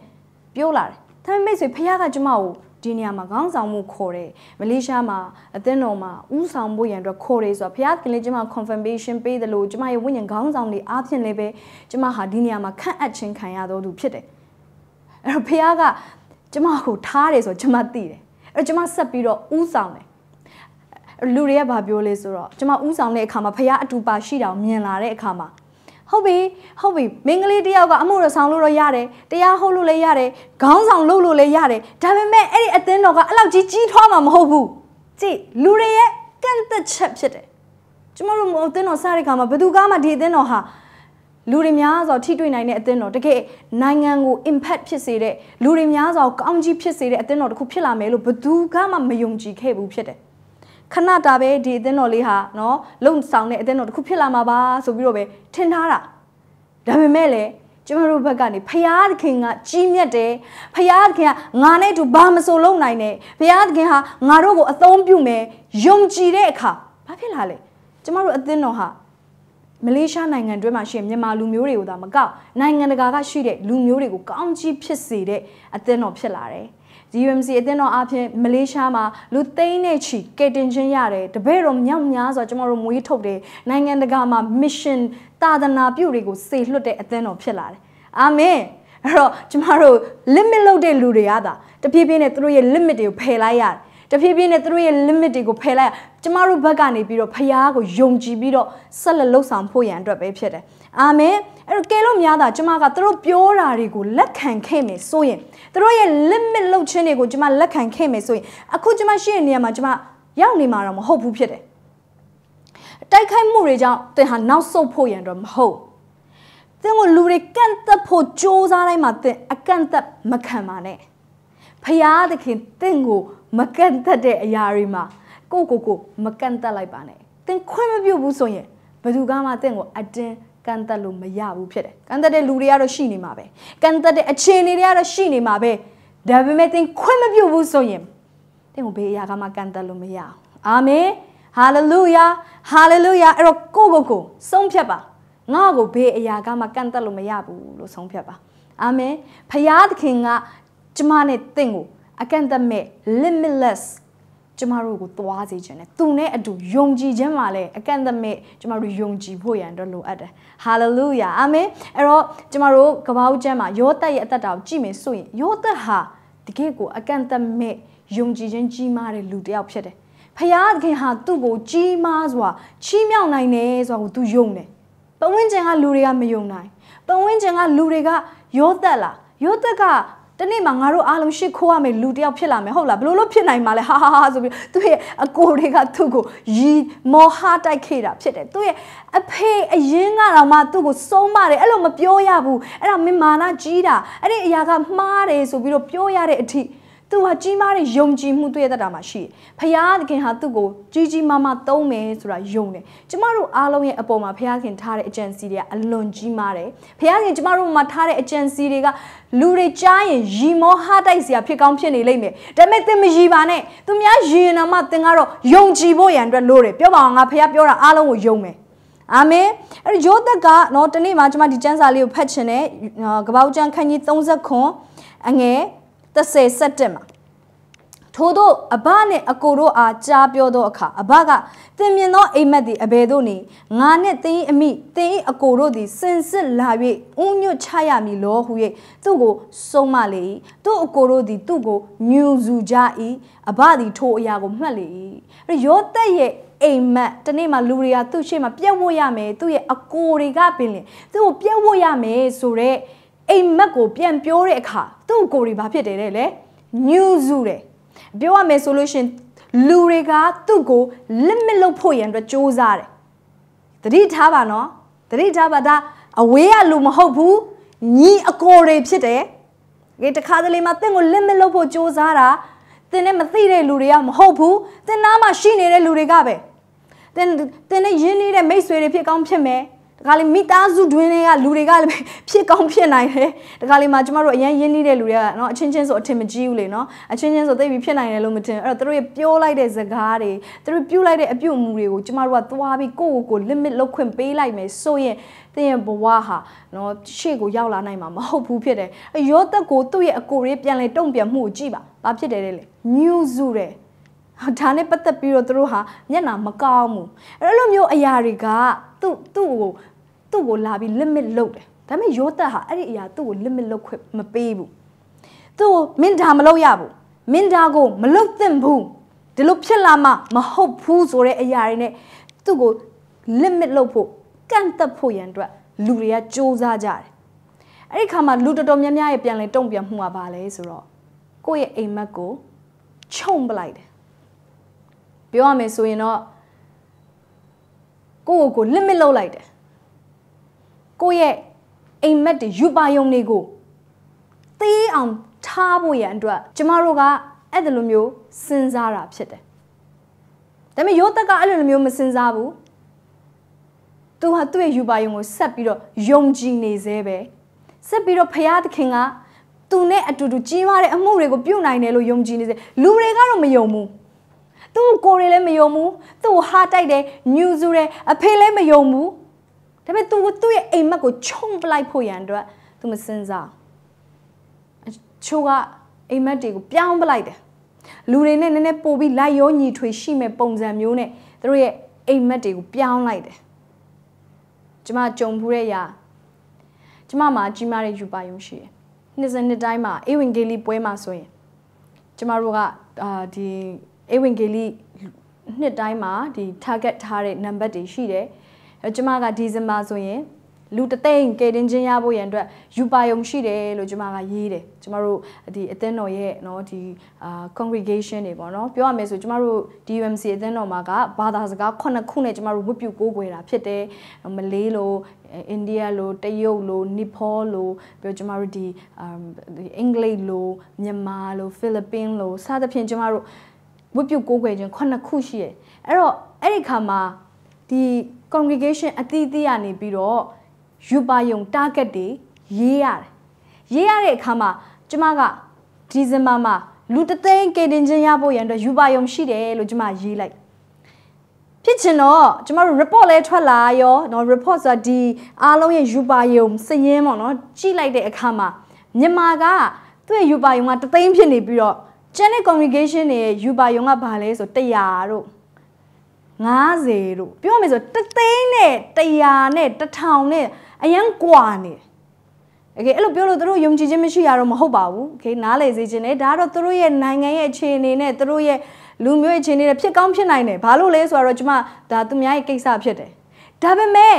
ပြောလာတယ်ဒါပေမဲ့ဆိုဖခင်ကကျမကိုဒီနေရာမှာခေါင်းဆောင်မှုခေါ်တယ်မလေးရှားမှာအသင်းတော်မှာဥဆောင်ဖို့ရန်အတွက်ခေါ်တယ်ဆိုတော့ဖခင်ကလည်းကျမ confirmation ပေးတယ်လို့ကျမရဲ့ဝိညာဉ်ခေါင်းဆောင်တွေအားဖြင့်လည်းပဲကျမဟာဒီနေရာမှာခန့်အပ်ခြင်းခံရတော်သူဖြစ်တယ်အဲ့တော့ဖခင်ကကျမကိုထားတယ်ဆိုတော့ကျမသိတယ်အဲ့တော့ကျမဆက်ပြီးတော့ဥဆောင်တယ်လူတွေကဘာပြောလဲဆိုတော့ကျမဥဆောင်တဲ့အခါမှာဖခင်အတူပါရှိတာကိုမြင်လာတဲ့အခါမှာဟုတ်ပြီဟုတ်ပြီမင်းကလေးတယောက်ကအမှုရဆောင်လို့တော့ရတယ်တရားဟုတ်လို့လည်းရတယ်ခေါင်းဆောင်လုပ်လို့လည်းရတယ်ဒါပေမဲ့အဲ့ဒီအသင်းတော်ကအဲ့လောက်ကြီးကြီးထွားမှာမဟုတ်ဘူးကြည့်လူတွေရဲ့ကန့်သက်ချက်ဖြစ်တယ်ကျမတို့အသင်းတော်စတဲ့ခါမှာဘယ်သူကမှဒီအသင်းတော်ဟာလူတွေများစွာထိတွေ့နိုင်တဲ့အသင်းတော်တကယ်နိုင်ငံကို impact ဖြစ်စေတဲ့လူတွေများစွာကောင်းကြီးဖြစ်စေတဲ့အသင်းတော်တစ်ခုဖြစ်လာမယ်လို့ဘယ်သူကမှမယုံကြည်ခဲ့ဘူးဖြစ်တယ်ခဏတာပဲဒီအသင်းတော်လေးဟာနော်လုံဆောင်တဲ့အသင်းတော်တစ်ခုဖြစ်လာမှာပါဆိုပြီးတော့ပဲထင်ထားတာဒါပေမဲ့လည်းကျွန်တော်တို့ဘက်ကနေဖရာသခင်ကကြီးမြတ်တယ်ဖရာသခင်ကငါနဲ့တူဘာမဆိုလုပ်နိုင်နဲ့ဖရာသခင်ဟာငါတို့ကိုအသုံးပြုမယ်ယုံကြည်တဲ့အခါဘာဖြစ်လာလဲကျမတို့အသင်းတော်ဟာမလေးရှားနိုင်ငံတွင်းမှာရှိမြန်မာလူမျိုးတွေကိုသာမကောက်နိုင်ငံတကာကရှိတဲ့လူမျိုးတွေကိုကောင်းကြီးဖြစ်စေတဲ့အသင်းတော်ဖြစ်လာတယ် UMC အသင်းတော်အဖြစ်မလေးရှားမှာလူသိန်းနဲ့ချီကယ်တင်ခြင်းရတယ်တပည့်တော်မြောက်များစွာကျွန်တော်တို့မွေးထုတ်တယ်နိုင်ငံတကာမှာ mission တာသနာပြုတွေကိုစေလွှတ်တဲ့အသင်းတော်ဖြစ်လာတယ်အာမင်အဲ့တော့ကျမတို့ limit လုပ်တဲ့လူတွေကသာတဖြည်းဖြည်းနဲ့သူတို့ရဲ့ limit တွေကိုဖယ်လိုက်ရတယ်တဖြည်းဖြည်းနဲ့သူတို့ရဲ့ limit တွေကိုဖယ်လိုက်ကျမတို့ဘက်ကနေပြီးတော့ဖရားကိုယုံကြည်ပြီးတော့ဆက်လက်လှုပ်ဆောင်ဖို့ရန်အတွက်ပဲဖြစ်တယ်အာမင်အဲ့တော့ကဲလို့များတာကျမကသူတို့ပြောတာတွေကိုလက်ခံခဲ့မယ်ဆိုရင်သူတို့ရဲ့ limit လောက်ချင်းတွေကိုကျမလက်ခံခဲ့မယ်ဆိုရင်အခုကျမရှိတဲ့နေရာမှာကျမရောက်နေမှာတော့မဟုတ်ဘူးဖြစ်တယ်တိုက်ခိုက်မှုတွေကြောင့်သင်ဟာနောက်ဆုတ်ဖို့ရန်တော့မဟုတ်သင်ကိုလူတွေကန့်သက်ဖို့ကြိုးစားတိုင်းမှာသင်အကန့်သက်မခံပါနဲ့ဖရာသခင်သင်ကို မကန့်သက်တဲ့အရာတွေမှာကိုကိုကိုမကန့်သက်လိုက်ပါနဲ့သင်ခွင့်မပြုဘူးဆိုရင်ဘယ်သူကမှသင်ကိုအတင်းကန့်သက်လို့မရဘူးဖြစ်တယ်ကန့်သက်တဲ့လူတွေကတော့ရှိနေမှာပဲကန့်သက်တဲ့အခြေအနေတွေကတော့ရှိနေမှာပဲဒါပေမဲ့သင်ခွင့်မပြုဘူးဆိုရင်သင်ကိုဘေးအရာကမှကန့်သက်လို့မရအောင်အာမင်ဟာလေလုယာဟာလေလုယာအဲ့တော့ကိုကိုကိုဆုံးဖြတ်ပါငါ့ကိုဘေးအရာကမှကန့်သက်လို့မရဘူးလို့ဆုံးဖြတ်ပါအာမင်ဖယားသခင်ကကျမနဲ့သင်ကိုအကန့်သက်မဲ့ limitless ကျမတို့ကိုသွားစေခြင်းနဲ့သူနဲ့အတူယုံကြည်ခြင်းမှာလည်းအကန့်အသတ်ကျမတို့ယုံကြည်ဖို့ရန်တော့လိုအပ်တယ်ဟာလေလုယာအာမင်အဲ့တော့ကျမတို့ကပောက်ကျမ်းမှာယောသက်ရဲ့အသက်တာကိုကြည့်မယ်ဆိုရင်ယောသက်ဟာတကယ့်ကိုအကန့်အသတ်မဲ့ယုံကြည်ခြင်းကြီးမားတဲ့လူတစ်ယောက်ဖြစ်တယ်ဖယားသခင်ဟာသူ့ကိုကြီးမားစွာချီးမြှောက်နိုင်တယ်ဆိုတာကိုသူယုံတယ်ပဝင်းကျင်ကလူတွေကမယုံနိုင်ပဝင်းကျင်ကလူတွေကယောသက်လားယောသက်ကတနေ့မှငါတို့အားလုံးရှစ်ခိုးရမယ်လူတယောက်ဖြစ်လာမယ်ဟုတ်လားဘလို့လို့ဖြစ်နိုင်မှာလဲဟာဟာဟာဆိုပြီးသူ့ရဲ့အကိုတွေကသူ့ကို ရီမောဟာတိုက်ခဲ့တာဖြစ်တယ်သူ့ရဲ့အဖေအရင်ကတော့မှသူ့ကိုစုံးမတယ်အဲ့လိုမပြောရဘူးအဲ့ဒါမင်မာနာကြီးတာအဲ့ဒီအရာကမှားတယ်ဆိုပြီးတော့ပြောရတဲ့အထိသူဟာကြီးမားတဲ့ယုံကြည်မှုတွေ့ရတတ်တာမှရှိတယ်။ဖရာသခင်ဟာသူ့ကိုကြီးကြီးမားမားသုံးမယ်ဆိုတာယုံတယ်။ကျမတို့အားလုံးရဲ့အပေါ်မှာဖရာသခင်ထားတဲ့အကြံစီတွေကအလွန်ကြီးမားတယ်။ဖရာသခင်ကျမတို့မှာထားတဲ့အကြံစီတွေကလူတွေကြားရင်ရီမောဟာတိုက်စရာဖြစ်ကောင်းဖြစ်နေလိမ့်မယ်။ဒါပေမဲ့သင်မရီပါနဲ့။သူများရီရင်တော့မှသင်ကတော့ယုံကြည်ဖို့ရန်အတွက်လိုတယ်။ပြောပါအောင်ငါဖရာပြောတာအားလုံးကိုယုံမယ်။အာမင်အဲ့ဒီယောသက်ကနော်ဒီနေ့မှာကျွန်မဒီကျမ်းစာလေးကိုဖတ်ချင်တယ်ကပောက်ကျမ်းခန်းကြီး39အငယ်30စက်တင်ဘာထို့သောအဘနှင့်အကိုတို့အားကြားပြောသောအခါအဘကသင်မြင်သောအိမ်မက်သည်အဘယ်သို့နည်းငါနှင့်သင်၏အမိသင်၏အကိုတို့သည်စင်စစ်လာ၍ဥညွတ်ချရမည်လောဟု၍သူ့ကိုဆုံးမလေ၏သူ့အကိုတို့သည်သူ့ကိုညူစုကြ၏အဘသည် ထိုအရာကိုမှတ်လေ၏ရောသက်ရဲ့အိမ်မက်တနေ့မှလူတွေကသူ့ရှေ့မှာပြက်ဝတ်ရမယ်သူ့ရဲ့အကိုတွေကပင်လေသူ့ကိုပြက်ဝတ်ရမယ်ဆိုတော့အိမ်မက်ကိုပြန်ပြောတဲ့အခါသူ့ကိုယ်ကြီးဘာဖြစ်တယ်လဲညူးစုတယ်ပြောရမယ်ဆိုလို့ရှင်လူတွေကသူ့ကို limit လုပ်ဖို့ရန်အတွက်စ조사တယ်တတိထားပါနော်တတိထားပါဒါအဝေးကလူမဟုတ်ဘူးညီအကိုတွေဖြစ်တယ်ဒီတခါတလေမှာတင့်ကို limit လုပ်ဖို့စ조사တာတင်နဲ့မသိတဲ့လူတွေကမဟုတ်ဘူးတင်နာမှာရှိနေတဲ့လူတွေကပဲတင်တင်နဲ့ရင်းနေတဲ့မိတ်ဆွေတွေဖြစ်ကောင်းဖြစ်မယ်တခါလေမိသားစုတွင်းတွေကလူတွေကလည်းဖြစ်ကောင်းဖြစ်နိုင်တယ်တခါလေမှာကျမတို့အရင်ရင်းနှီးတဲ့လူတွေကနော်အချင်းချင်းဆိုအထင်မကြီးဘူးလေနော်အချင်းချင်းဆိုသိပြီးဖြစ်နိုင်တယ်လို့မထင်အဲ့တော့သူတို့ပြောလိုက်တဲ့စကားတွေသူတို့ပြုလိုက်တဲ့အပြုအမူတွေကိုကျမတို့ကသွားပြီးကိုယ့်ကိုယ်ကို limit လောက်ခွင့်ပေးလိုက်မယ်ဆိုရင်သင်ရဲ့ဘဝဟာနော်ရှေ့ကိုရောက်လာနိုင်မှာမဟုတ်ဘူးဖြစ်တယ်အယောသက်ကိုသူ့ရဲ့အကိုရေးပြန်လဲတုံ့ပြန်မှုကိုကြည့်ပါဘာဖြစ်တယ်လဲလေ new zoo တဲ့ဒါနဲ့ပတ်သက်ပြီးတော့သူတို့ဟာမျက်နှာမကောင်းဘူးအဲ့လိုမျိုးအရာတွေကသူ့သူ့ကိုသူ့ကိုလာပြီး limit လုပ်တယ်ဒါပေမဲ့ယောသတ်ဟာအဲ့ဒီအရာသူ့ကို limit လုပ်ခွင့်မပေးဘူးသူ့ကိုမင်းဒါမလုပ်ရဘူးမင်းဒါကို မလုပ်သင့်ဘူးဒီလိုဖြစ်လာမှမဟုတ်ဘူးဆိုတဲ့အရာတွေနဲ့သူ့ကို limit လုပ်ဖို့ကန့်သက်ဖို့ရန်အတွက်လူတွေကစ조사ကြတယ်အဲ့ဒီခါမှာလူတော်တော်များများရဲ့ပြန်လည်တုံ့ပြန်မှုကဘာလဲဆိုတော့ကိုယ့်ရဲ့အိမ်မက်ကိုခြုံပလိုက်တယ်ပြောရမယ်ဆိုရင်တော့ကိုယ့်ကိုယ်ကို limit လုပ်လိုက်တယ်ကိုယ့်ရဲ့အိမ်မက်တွေယူပါယုံတွေကိုသိအောင်ထားဖို့ရန်အတွက်ကျမတို့ကအဲ့ဒီလိုမျိုးစဉ်းစားတာဖြစ်တယ်ဒါပေမဲ့ယောသက်ကအဲ့လိုမျိုးမစဉ်းစားဘူးသူဟာသူ့ရဲ့ယူပါယုံကိုဆက်ပြီးတော့ယုံကြည်နေသေးပဲဆက်ပြီးတော့ဖရာသခင်ကသူနဲ့အတူတူကြီးမားတဲ့အမှုတွေကိုပြုနိုင်တယ်လို့ယုံကြည်နေစေလူတွေကတော့မယုံဘူးသူ့ကိုယ်တွေလည်းမယုံဘူးသူ့ကိုဟာတိုက်တယ်ညူစုတယ်အဖေလည်းမယုံဘူးဒါပေမဲ့ तू သူ့ရဲ့အိမ်မက်ကိုခြုံပလိုက်ဖို့ရန်အတွက် तू မစဉ်းစားချိုးကအိမ်မက်တွေကိုပြောင်းပလိုက်တယ်လူတွေနဲ့နည်းနည်းပို့ပြီးလိုက်ရောညီထွေရှိမဲ့ပုံစံမျိုးနဲ့သူတို့ရဲ့အိမ်မက်တွေကိုပြောင်းလိုက်တယ်ကျမကြုံဘူးတဲ့အရာကျမမှာကြီးမားတဲ့ယူပါယုံရှိတယ်နှစ်စဉ်နှစ်တိုင်းမှာအေဝင်ဂေလိပွဲမှာဆိုရင်ကျမတို့ကအာဒီအေဝင်ဂေလိနှစ်တိုင်းမှာဒီ target ထားတဲ့ number တွေရှိတယ်အဲကျမကဒီဇင်ဘာဆိုရင်လူတသိန်းကယ်တင်ခြင်းရဖို့ရန်အတွက်ယူပါယုံရှိတယ်လို့ကျွန်မကရေးတယ်ကျွန်မတို့ဒီအသင်းတော်ရဲ့เนาะဒီအာ congregation တွေပေါ့เนาะပြောရမယ်ဆိုကျွန်မတို့ DUMC အသင်းတော်မှာကဘာသာစကားခုနှစ်ခုနဲ့ကျွန်မတို့ဝတ်ပြုကိုးကွယ်တာဖြစ်တယ်မလေးလို့အိန္ဒိယလို့တရုတ်လို့နီပေါလို့ပြီးတော့ကျွန်မတို့ဒီအင်္ဂလိပ်လို့မြန်မာလို့ဖိလစ်ပင်းလို့စသဖြင့်ကျွန်မတို့ဝတ်ပြုကိုးကွယ်ခြင်းခုနှစ်ခုရှိတယ်။အဲ့တော့အဲ့ဒီခါမှာဒီ congregation အသီးသီးကနေပြီးတော့ယူပါယုံ target တွေရေးရတယ်။ရေးရတဲ့အခါမှာကျမကဒီဇင်ဘာမှာလူတသိန်းကေတင်ချင်းရဖို့ရန်အတွက်ယူပါယုံရှိတယ်လို့ကျမရေးလိုက်။ဖြစ်ချင်တော့ကျမတို့ report လဲထွက်လာရောနော် report ဆိုတာဒီအားလုံးရဲ့ယူပါယုံ စရင်းပေါ့နော်ကြည့်လိုက်တဲ့အခါမှာမြန်မာကသူ့ရဲ့ယူပါယုံကတသိန်းဖြစ်နေပြီးတော့ကျန်တဲ့ congregation တွေရဲ့ယူပါယုံကဘာလဲဆို100တို့90တို့ပြောမယ်ဆိုတသိန်းနဲ့100နဲ့1000နဲ့အရန်กว่าနေတယ်โอเคအဲ့လိုပြောလို့တို့ယုံကြည်ခြင်းမရှိရတော့မဟုတ်ပါဘူးโอเคနားလည်စေခြင်းနဲ့ဒါကတော့တို့ရဲ့နိုင်ငံရဲ့အခြေအနေနဲ့တို့ရဲ့လူမျိုးရဲ့အခြေအနေနဲ့ဖြစ်ကောင်းဖြစ်နိုင်တယ်ဘာလို့လဲဆိုတော့ကျွန်မဒါသူများရဲ့ကိစ္စဖြစ်တယ်ဒါပေမဲ့